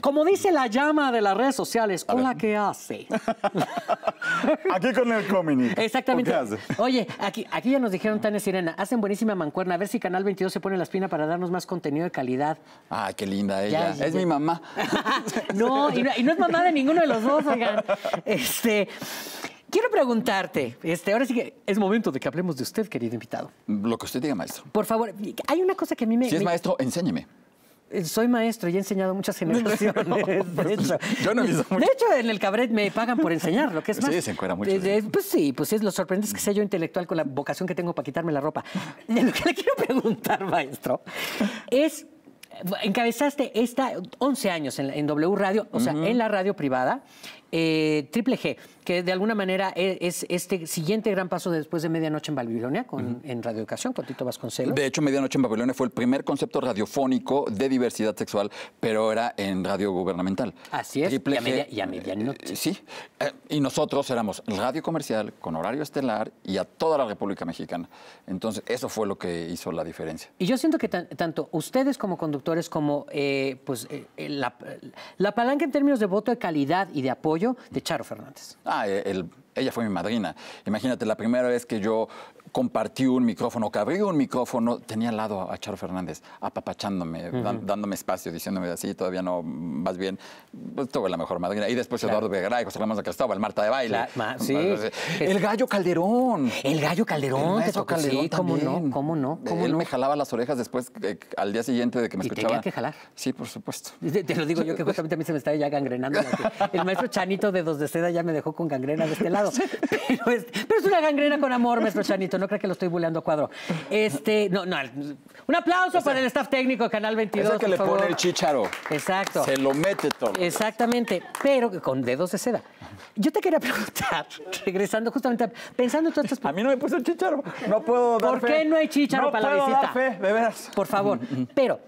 Como dice la llama de las redes sociales, hola, que ¿qué hace? aquí con el comini. Exactamente. Oye, aquí, aquí ya nos dijeron Tania Sirena, hacen buenísima mancuerna, a ver si Canal 22 se pone la espina para darnos más contenido de calidad. Ah, qué linda ella. es mi mamá. no, y no, es mamá de ninguno de los dos, oigan. Este... Quiero preguntarte, este, ahora sí que es momento de que hablemos de usted, querido invitado. Lo que usted diga, maestro. Por favor, hay una cosa que a mí me... Si es maestro, enséñeme. Eh, soy maestro y he enseñado muchas generaciones. de pues, hecho, en el cabret me pagan por enseñar, lo que es más. Eh, sí, se eh, mucho. pues sí, pues es lo sorprendente es que sea yo intelectual con la vocación que tengo para quitarme la ropa. Lo que le quiero preguntar, maestro, es encabezaste esta 11 años en, W Radio, o sea, en la radio privada, Triple G que de alguna manera e, es, este siguiente gran paso después de Medianoche en Babilonia con, en Radio Educación con Tito Vasconcelos. De hecho, Medianoche en Babilonia fue el primer concepto radiofónico de diversidad sexual, pero era en radio gubernamental. Así es, y, a medianoche. Eh, sí, eh, y nosotros éramos radio comercial con horario estelar y a toda la República Mexicana. Entonces, eso fue lo que hizo la diferencia. Y yo siento que tanto ustedes como conductores, como eh, pues la, la palanca en términos de voto de calidad y de apoyo de Charo Fernández. Ah, Ah, eh, ella fue mi madrina. Imagínate, la primera vez que yo compartió un micrófono, que abrió un micrófono, tenía al lado a Charo Fernández, apapachándome, dándome espacio, diciéndome así, todavía no, más bien, pues, tuve la mejor madrina. Y después claro. Eduardo Begray, José Ramos de Cristóbal, Marta de Baile. Pues, pues, el Gallo Calderón. El Gallo Calderón. El Calderón ¿cómo no? ¿Cómo no? Él me jalaba las orejas después, eh, al día siguiente de que me escuchaba. que jalar? Sí, por supuesto. Te, lo digo yo, que justamente a mí se me está ya gangrenando. El maestro Chanito de Dos de Seda ya me dejó con gangrena de este lado. Pero pero es una gangrena con amor, maestro Chanito no creo que lo estoy buleando a cuadro. Este, no, no, un aplauso para el staff técnico de Canal 22. Es el que le pone el chicharo. Exacto. Se lo mete todo. Exactamente, pero con dedos de seda. Yo te quería preguntar, regresando justamente, a, pensando en todas estas... A mí no me puso el chicharo, no puedo dar ¿Por qué no hay chicharo para la visita? Dar fe, de veras. Por favor, pero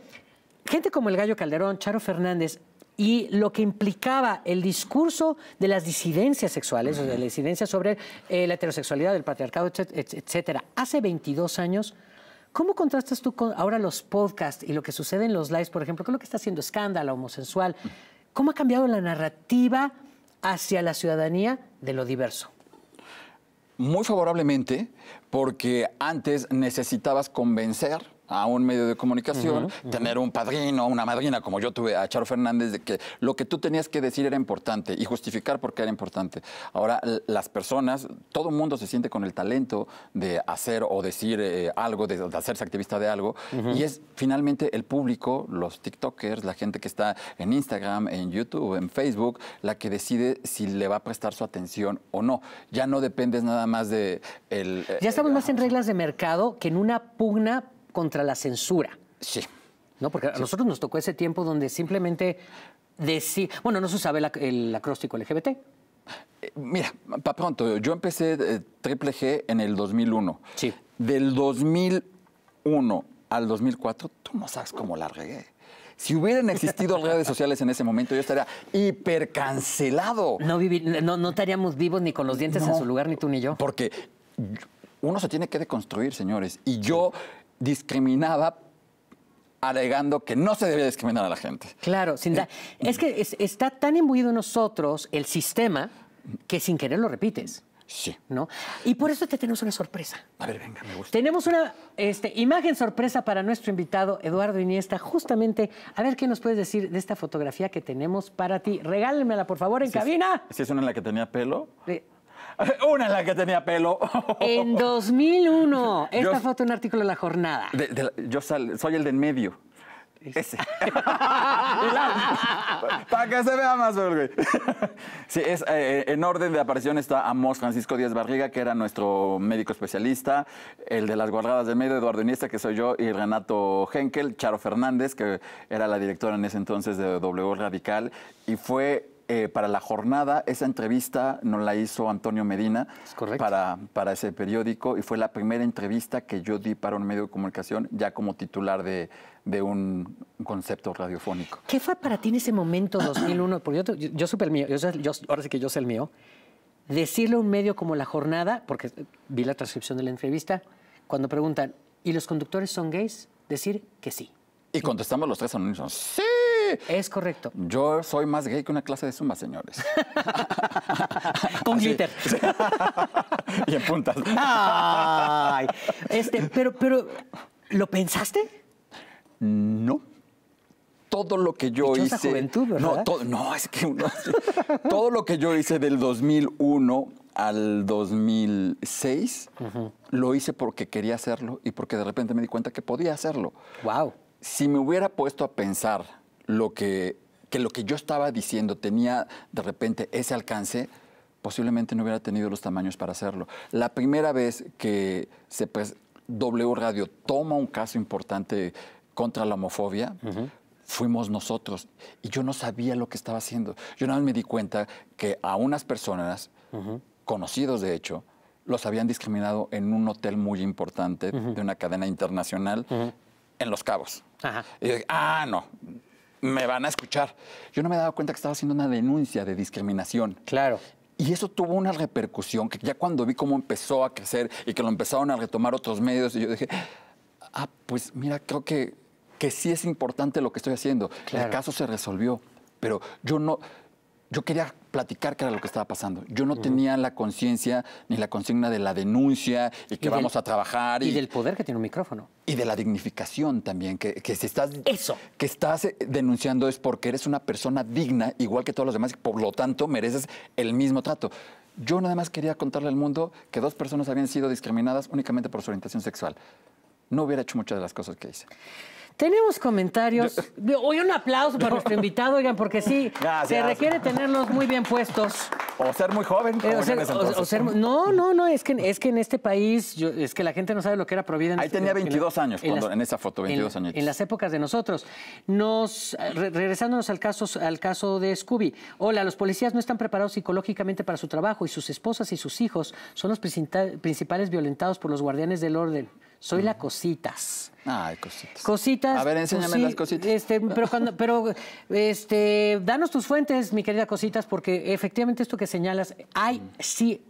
gente como el Gallo Calderón, Charo Fernández, y lo que implicaba el discurso de las disidencias sexuales, o sea, la disidencia sobre eh, la heterosexualidad, el patriarcado, etcétera. Hace 22 años, ¿Cómo contrastas tú con ahora los podcasts y lo que sucede en los lives, por ejemplo, con lo que está haciendo escándalo homosexual? ¿Cómo ha cambiado la narrativa hacia la ciudadanía de lo diverso? Muy favorablemente, porque antes necesitabas convencer a un medio de comunicación, tener un padrino, una madrina, como yo tuve a Charo Fernández, de que lo que tú tenías que decir era importante y justificar por qué era importante. Ahora, las personas, todo mundo se siente con el talento de hacer o decir eh, algo, de, hacerse activista de algo, y es finalmente el público, los TikTokers, la gente que está en Instagram, en YouTube, en Facebook, la que decide si le va a prestar su atención o no. Ya no dependes nada más de el... Eh, ya estamos más en reglas de mercado que en una pugna contra la censura. Sí. ¿No? Porque a nosotros nos tocó ese tiempo donde simplemente decir, bueno, no se sabe el, acróstico LGBT. Eh, mira, para pronto, yo empecé eh, Triple G en el 2001. Sí. Del 2001 al 2004, tú no sabes cómo la regué. Si hubieran existido redes sociales en ese momento, yo estaría hipercancelado. No, no, estaríamos vivos ni con los dientes en su lugar, ni tú ni yo. Porque uno se tiene que deconstruir, señores. Y yo discriminaba alegando que no se debía discriminar a la gente. Claro, eh, es que está tan imbuido en nosotros el sistema que sin querer lo repites. Sí. ¿No? Y por eso te tenemos una sorpresa. A ver, venga, me gusta. Tenemos una este, imagen sorpresa para nuestro invitado Eduardo Iniesta. Justamente, a ver qué nos puedes decir de esta fotografía que tenemos para ti. Regálenmela, por favor, en cabina. ¿Si es una en la que tenía pelo? Una en la que tenía pelo. En 2001. Esta foto foto, un artículo de La Jornada. yo soy el de en medio. Ese. Para que se vea más, güey. sí, es, eh, eh, en orden de aparición está Amos Francisco Díaz Barriga, que era nuestro médico especialista, el de las guardadas de medio, Eduardo Iniesta, que soy yo, y Renato Henkel, Charo Fernández, que era la directora en ese entonces de W Radical, y fue eh, para la jornada. Esa entrevista nos la hizo Antonio Medina para, para ese periódico y fue la primera entrevista que yo di para un medio de comunicación ya como titular de, de un concepto radiofónico. ¿Qué fue para ti en ese momento 2001? Porque yo, yo, supe el mío, ahora sí que yo sé el mío. Decirle a un medio como La Jornada, porque vi la transcripción de la entrevista, cuando preguntan, ¿y los conductores son gays? Decir que sí. Y contestamos los tres anónimos, sí. Es correcto. Yo soy más gay que una clase de zumba, señores. Con glitter. y en puntas. este, pero, pero, ¿lo pensaste? No todo lo que yo hice. Juventud, ¿verdad? No, todo, no, es que uno, todo lo que yo hice del 2001 al 2006 lo hice porque quería hacerlo y porque de repente me di cuenta que podía hacerlo. Wow. Si me hubiera puesto a pensar lo que, que lo que yo estaba diciendo tenía de repente ese alcance, posiblemente no hubiera tenido los tamaños para hacerlo. La primera vez que se pues, W Radio toma un caso importante contra la homofobia, fuimos nosotros. Y yo no sabía lo que estaba haciendo. Yo nada más me di cuenta que a unas personas, conocidos de hecho, los habían discriminado en un hotel muy importante de una cadena internacional en Los Cabos. Y dije, ah, no, me van a escuchar. Yo no me daba cuenta que estaba haciendo una denuncia de discriminación. Claro. Y eso tuvo una repercusión que ya cuando vi cómo empezó a crecer y que lo empezaron a retomar otros medios, y yo dije, ah, pues mira, creo que, que sí es importante lo que estoy haciendo. El caso se resolvió, pero yo no, yo quería platicar qué era lo que estaba pasando. Yo no tenía la conciencia ni la consigna de la denuncia y que vamos a trabajar. Y, del poder que tiene un micrófono. Y de la dignificación también, que, que si estás... Que estás eh, denunciando es porque eres una persona digna, igual que todos los demás, y por lo tanto mereces el mismo trato. Yo nada más quería contarle al mundo que dos personas habían sido discriminadas únicamente por su orientación sexual. No hubiera hecho muchas de las cosas que hice. Tenemos comentarios. Hoy un aplauso para nuestro invitado, oigan, porque sí, se requiere tenerlos muy bien puestos. O ser muy joven. Eh, no, no, no, es que, es que en este país, es que la gente no sabe lo que era Providence. Ahí tenía 22 años en, cuando, en esa foto, 22 años. En las épocas de nosotros. Nos, regresándonos al caso, al caso de Scooby. Hola, los policías no están preparados psicológicamente para su trabajo y sus esposas y sus hijos son los principales violentados por los guardianes del orden. Soy la cositas. Ay, cositas. Cositas. A ver, pues enséñame las cositas. Este, pero, este, danos tus fuentes, mi querida Cositas, porque efectivamente esto que señalas, hay sí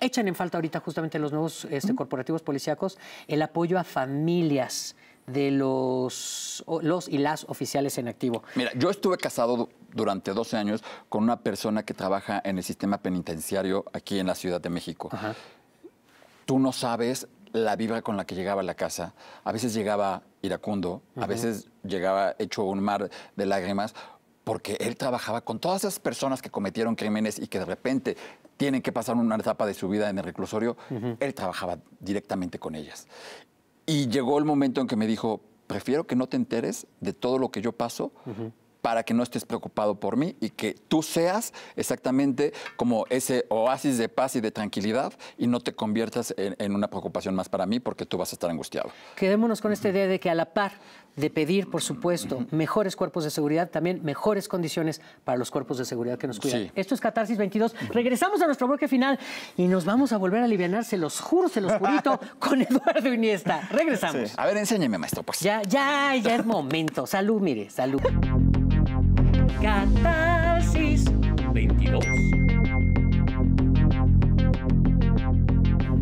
echan en falta ahorita justamente los nuevos este, corporativos policíacos el apoyo a familias de los, los y las oficiales en activo. Mira, yo estuve casado durante 12 años con una persona que trabaja en el sistema penitenciario aquí en la Ciudad de México. Tú no sabes la vibra con la que llegaba a la casa. A veces llegaba iracundo, a veces llegaba hecho un mar de lágrimas, porque él trabajaba con todas esas personas que cometieron crímenes y que de repente tienen que pasar una etapa de su vida en el reclusorio. Él trabajaba directamente con ellas. Y llegó el momento en que me dijo, prefiero que no te enteres de todo lo que yo paso para que no estés preocupado por mí y que tú seas exactamente como ese oasis de paz y de tranquilidad y no te conviertas en, una preocupación más para mí porque tú vas a estar angustiado. Quedémonos con esta idea de que a la par de pedir, por supuesto, mejores cuerpos de seguridad, también mejores condiciones para los cuerpos de seguridad que nos cuidan. Esto es Catarsis 22. Regresamos a nuestro bloque final y nos vamos a volver a aliviar, se los juro, se los jurito, con Eduardo Iniesta. Regresamos. A ver, enséñeme, maestro, pues. Ya, ya, ya es momento. Salud, mire, salud. Catarsis 22.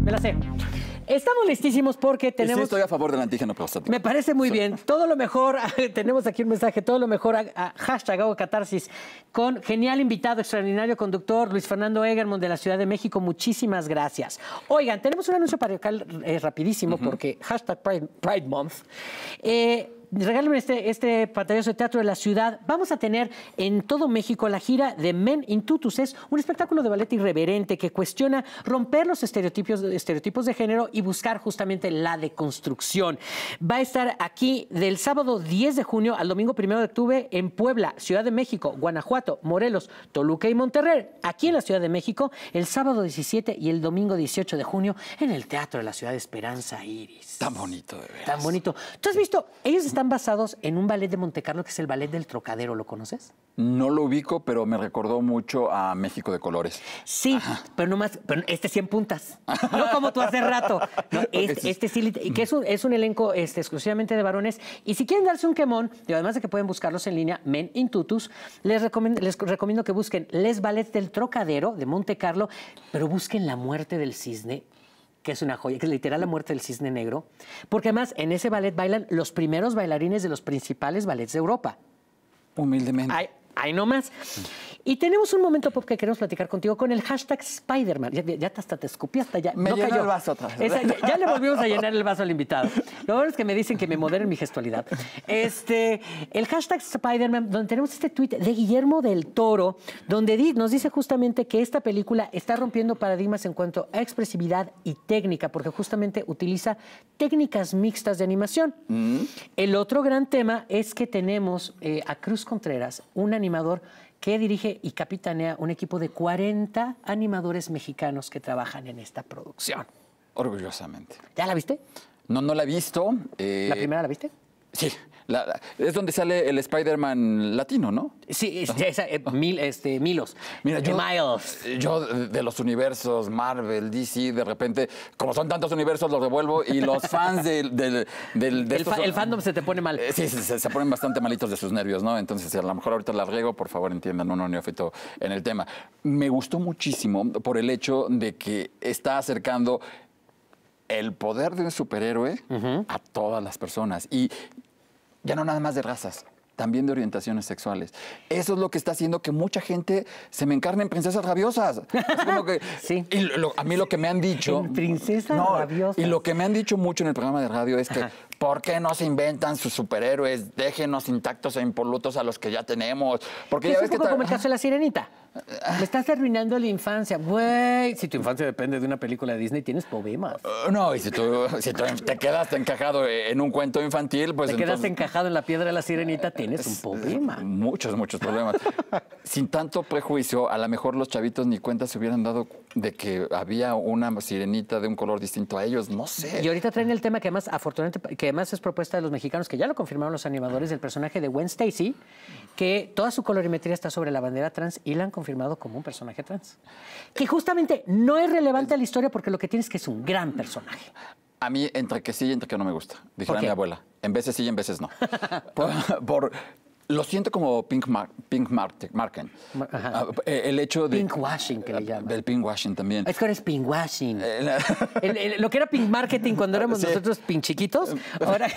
Me la sé. Estamos listísimos porque tenemos. Sí, estoy a favor del antígeno prostático. Me parece muy bien. Todo lo mejor, tenemos aquí un mensaje, todo lo mejor a, hashtag hago catarsis con genial invitado, extraordinario conductor Luis Fernando egermont de la Ciudad de México. Muchísimas gracias. Oigan, tenemos un anuncio parroquial eh, rapidísimo porque hashtag Pride, Pride Month. Eh, regálame este, este pantallazo de teatro de la ciudad. Vamos a tener en todo México la gira de Men in Tutus. Es un espectáculo de ballet irreverente que cuestiona romper los estereotipos, estereotipos de género y buscar justamente la deconstrucción. Va a estar aquí del sábado 10 de junio al domingo 1 de octubre en Puebla, Ciudad de México, Guanajuato, Morelos, Toluca y Monterrey. Aquí en la Ciudad de México, el sábado 17 y el domingo 18 de junio en el Teatro de la Ciudad de Esperanza Iris. Tan bonito, de ver. Tan bonito. ¿Tú has visto? Ellos están basados en un ballet de Monte Carlo que es el ballet del Trocadero, ¿lo conoces? No lo ubico, pero me recordó mucho a México de Colores. Sí, pero no más, este 100 puntas, no como tú hace rato. este, sí, este y que es un, es un elenco este, exclusivamente de varones. Y si quieren darse un quemón, además de que pueden buscarlos en línea, Men in les les recomiendo que busquen Les Ballets del Trocadero de Monte Carlo, pero busquen La Muerte del Cisne que es una joya, que es literal La muerte del cisne negro, porque además en ese ballet bailan los primeros bailarines de los principales ballets de Europa. Humildemente. Ahí nomás. Y tenemos un momento pop que queremos platicar contigo con el hashtag Spider-Man. Ya, hasta te escupí, hasta ya. Me no cayó. el vaso otra vez. ya, le volvimos a llenar el vaso al invitado. Lo bueno es que me dicen que me moderen mi gestualidad. Este, el hashtag Spider-Man, donde tenemos este tweet de Guillermo del Toro, donde nos dice justamente que esta película está rompiendo paradigmas en cuanto a expresividad y técnica, porque justamente utiliza técnicas mixtas de animación. Mm. El otro gran tema es que tenemos eh, a Cruz Contreras, un animador que dirige y capitanea un equipo de 40 animadores mexicanos que trabajan en esta producción. Orgullosamente. ¿Ya la viste? No, no la he visto. Eh, ¿La primera la viste? Sí, es donde sale el Spider-Man latino, ¿no? Sí, eh, este, Milos. Mira, yo, Miles. Eh, yo de los universos Marvel, DC, de repente, como son tantos universos, los devuelvo y los fans del... el, fandom se te pone mal. Eh, sí, se, ponen bastante malitos de sus nervios, ¿no? Entonces, a lo mejor ahorita la riego, por favor entiendan, uno neófito en el tema. Me gustó muchísimo por el hecho de que está acercando el poder de un superhéroe a todas las personas. Y ya no nada más de razas, también de orientaciones sexuales. Eso es lo que está haciendo que mucha gente se me encarne en princesas rabiosas. Es como que, sí. Y a mí lo que me han dicho... ¿En princesas rabiosas? Y lo que me han dicho mucho en el programa de radio es que ¿Por qué no se inventan sus superhéroes? Déjenos intactos e impolutos a los que ya tenemos. Porque ya es un poco como el caso de la sirenita. Me ah. estás terminando la infancia, güey. Si tu infancia depende de una película de Disney, tienes problemas. Eh, no, y si tú, te quedaste encajado en un cuento infantil, pues. Te quedas encajado en la piedra de la sirenita, tienes un eh, problema. Muchos, muchos problemas. Sin tanto prejuicio, a lo mejor los chavitos ni cuenta se hubieran dado de que había una sirenita de un color distinto a ellos, no sé. Y ahorita traen el tema que más afortunadamente, que además es propuesta de los mexicanos, que ya lo confirmaron los animadores del personaje de Gwen Stacy, que toda su colorimetría está sobre la bandera trans y la han confirmado como un personaje trans. Que justamente no es relevante a la historia porque lo que tienes es que es un gran personaje. A mí, entre que sí y entre que no me gusta, dijo mi abuela. En veces sí y en veces no. por lo siento como pink, mar, pink marketing ah, eh, El hecho de... Pink washing, que le ah, llaman. Del pink washing también. Es que eres pink washing. Eh, lo que era pink marketing cuando éramos nosotros pinchiquitos chiquitos, ahora...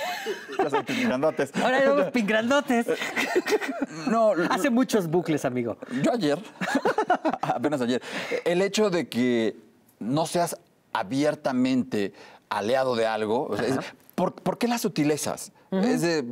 Ahora éramos pink No. Hace muchos bucles, amigo. Yo ayer, apenas ayer, el hecho de que no seas abiertamente aliado de algo, ¿por, qué las sutilezas? Es de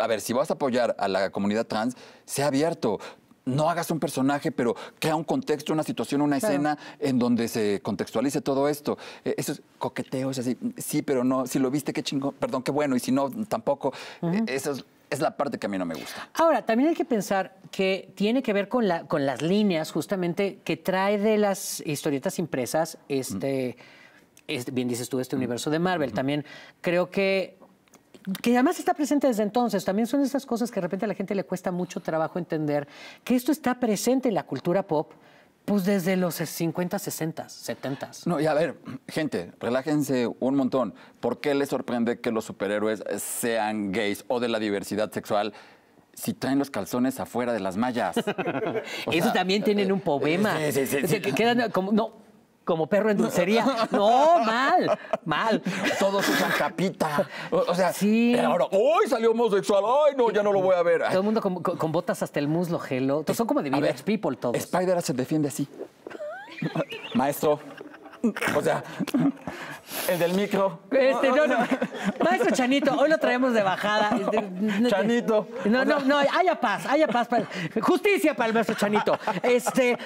a ver, si vas a apoyar a la comunidad trans, sea abierto. No hagas un personaje, pero crea un contexto, una situación, una escena en donde se contextualice todo esto. E, eso es coqueteo, así, sí, pero no, si lo viste, qué chingo, perdón, qué bueno, y si no, tampoco. E, esa eso es la parte que a mí no me gusta. Ahora, también hay que pensar que tiene que ver con, las líneas justamente que trae de las historietas impresas este... este bien dices tú, este universo de Marvel. También creo que que además está presente desde entonces. También son esas cosas que de repente a la gente le cuesta mucho trabajo entender, que esto está presente en la cultura pop. Pues desde los 50, 60, 70. No, y a ver, gente, relájense un montón. ¿Por qué les sorprende que los superhéroes sean gays o de la diversidad sexual? si traen los calzones afuera de las mallas. Eso también tienen un eh, poema. Sí, sí, sí, quedan como, no, como perro en dulcería. No, mal, mal. Todos usan capita. O, sea, sí. ahora, ¡ay, salió homosexual! ¡Ay, no, ya no lo voy a ver! Todo el mundo con, botas hasta el muslo, gelo. son como de people todos. Spider se defiende así. Maestro, o sea, el del micro. Este, no, no. Maestro Chanito, hoy lo traemos de bajada. Este, Chanito. No, no, no, haya paz, haya paz. Para... Justicia para el maestro Chanito. Este,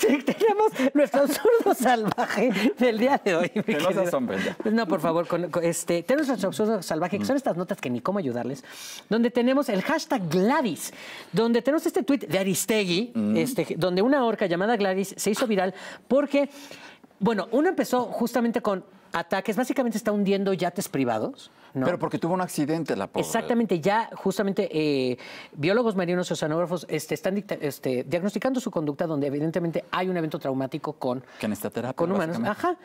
tenemos, nuestro absurdo salvaje del día de hoy. Que no No, por favor, este, tenemos nuestro absurdo salvaje, que son estas notas que ni cómo ayudarles, donde tenemos el hashtag Gladys, donde tenemos este tuit de Aristegui, mm. este, donde una orca llamada Gladys se hizo viral porque bueno, uno empezó justamente con ataques, básicamente está hundiendo yates privados. Pero porque tuvo un accidente la pobre. Exactamente, ya justamente eh, biólogos marinos y oceanógrafos este, están este, diagnosticando su conducta donde evidentemente hay un evento traumático con... Con humanos, ajá.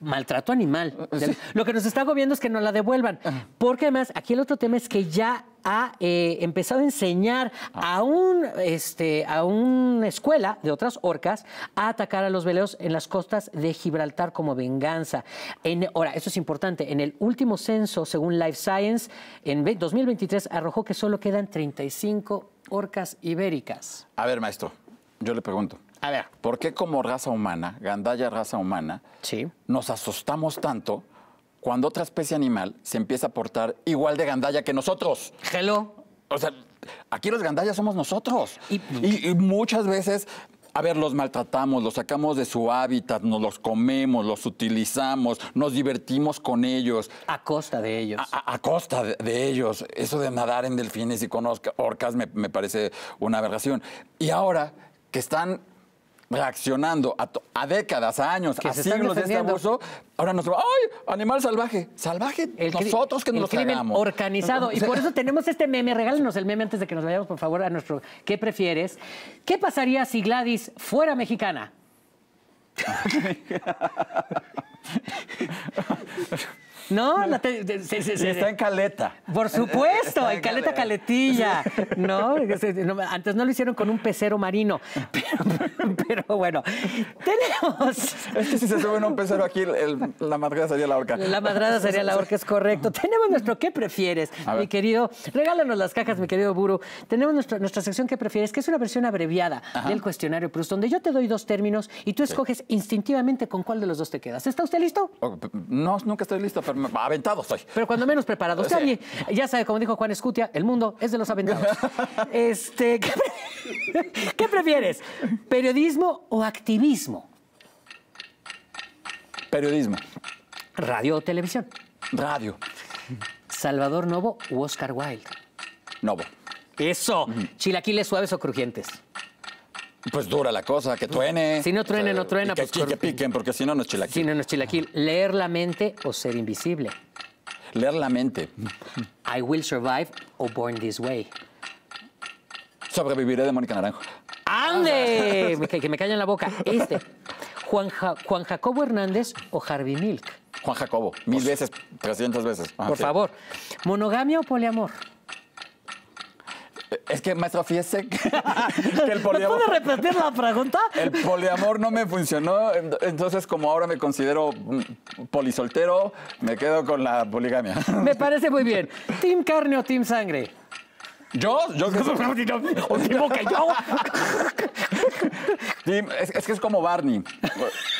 maltrato animal. Lo que nos está agobiando es que no la devuelvan. Porque además, aquí el otro tema es que ya ha eh, empezado a enseñar a, un, este, a una escuela de otras orcas a atacar a los veleos en las costas de Gibraltar como venganza. En, ahora, esto es importante, en el último censo, según Life Science, en 2023 arrojó que solo quedan 35 orcas ibéricas. A ver, maestro, yo le pregunto. A ver. ¿Por qué como raza humana, gandalla raza humana, sí. nos asustamos tanto? cuando otra especie animal se empieza a portar igual de gandalla que nosotros. Hello. O sea, aquí los gandallas somos nosotros. y, muchas veces a ver, los maltratamos, los sacamos de su hábitat, nos los comemos, los utilizamos, nos divertimos con ellos. A costa de ellos. A, costa de, ellos. Eso de nadar en delfines y con orcas me, me parece una aberración. Y ahora que están reaccionando a, décadas, a años, a siglos de este abuso, ahora va, ¡ay! Animal salvaje. Salvaje, nosotros que nos crimen organizado. Y por eso tenemos este meme. Regálenos el meme antes de que nos vayamos, por favor, a nuestro ¿Qué prefieres? ¿Qué pasaría si Gladys fuera mexicana? No, la está en caleta. Por supuesto, en caleta, caletilla. ¿no? Antes no lo hicieron con un pecero marino. Pero, bueno, tenemos. Es que si se sube un pecero aquí, la madrada sería la orca. La madrada sería la orca, es correcto. Tenemos nuestro ¿qué prefieres, mi querido? Regálanos las cajas, mi querido Buru. Tenemos nuestra, sección ¿qué prefieres? que es una versión abreviada del cuestionario Proust, donde yo te doy dos términos y tú escoges instintivamente con cuál de los dos te quedas. ¿Está usted listo? Oh, no, nunca estoy listo, pero aventado soy. Pero cuando menos preparado. ya sabe, como dijo Juan Escutia, el mundo es de los aventados. este, ¿qué, prefieres? ¿Periodismo o activismo? Periodismo. ¿Radio o televisión? Radio. ¿Salvador Novo u Oscar Wilde? Novo. Eso. ¿Chilaquiles suaves o crujientes? Pues dura la cosa, que truene. Si no truene, no truena. Y que, pues piquen, porque si no, no es chilaquil. Si no, no es chilaquil. Leer la mente o ser invisible. Leer la mente. I Will Survive or Born This Way. Sobreviviré de Mónica Naranjo. ¡Ande! que, me callen la boca. Este. Juan, Jacobo Hernández o Harvey Milk. Juan Jacobo, mil veces, 300 veces. Ah, por favor. ¿Monogamia o poliamor? Es que, maestro, fíjese que, el poliamor... repetir la pregunta? El poliamor no me funcionó, entonces como ahora me considero mm, polisoltero, me quedo con la poligamia. Me parece muy bien. ¿Team carne o team sangre? ¿Yo? ¿Yo? ¿O que yo? es, que es como Barney.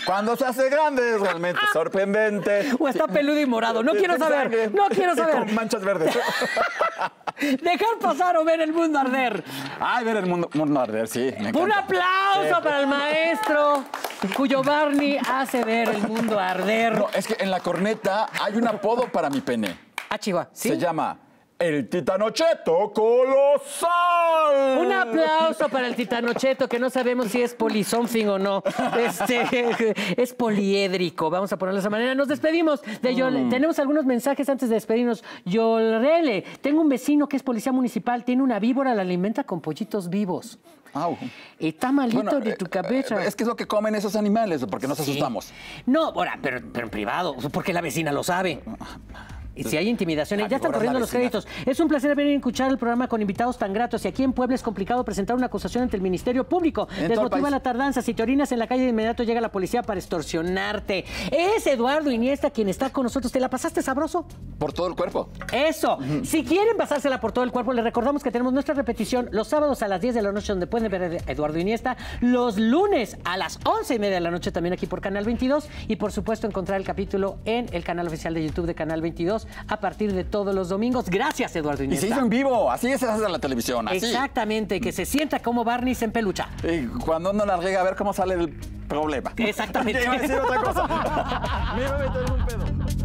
Cuando se hace grande es realmente sorprendente. O está peludo y morado. No quiero saber. No quiero saber. manchas verdes. Dejar pasar o ver el mundo arder. Ay, ver el mundo, arder, sí. Un aplauso para el maestro cuyo Barney hace ver el mundo arder. No, es que en la corneta hay un apodo para mi pene. Ah, chiva. ¿sí? Se llama el titanocheto colosal. Un aplauso para el titanocheto, que no sabemos si es polisomfing o no. Este, es poliédrico, vamos a ponerlo de esa manera. Nos despedimos de Yol. Mm. Tenemos algunos mensajes antes de despedirnos. Yolrele, tengo un vecino que es policía municipal, tiene una víbora, la alimenta con pollitos vivos. Au. Está malito de eh, tu cabeza. Eh, es que es lo que comen esos animales, porque nos asustamos. No, ahora, pero, pero en privado, porque la vecina lo sabe. Ah si hay intimidaciones, ah, ya están corriendo los créditos. Es un placer venir a escuchar el programa con invitados tan gratos. Y aquí en Puebla es complicado presentar una acusación ante el Ministerio Público. Desmotiva la tardanza. Si te orinas en la calle, de inmediato llega la policía para extorsionarte. Es Eduardo Iniesta quien está con nosotros. ¿Te la pasaste sabroso? Por todo el cuerpo. Eso. Si quieren pasársela por todo el cuerpo, les recordamos que tenemos nuestra repetición los sábados a las 10 de la noche, donde pueden ver a Eduardo Iniesta. Los lunes a las 11 y media de la noche, también aquí por Canal 22. Y por supuesto, encontrar el capítulo en el canal oficial de YouTube de Canal 22 a partir de todos los domingos. Gracias, Eduardo Iniesta. Y se hizo en vivo, así es, hace la televisión. Exactamente, que se sienta como Barney en pelucha. Y cuando uno la riega, a ver cómo sale el problema. Exactamente. Me a meter un pedo.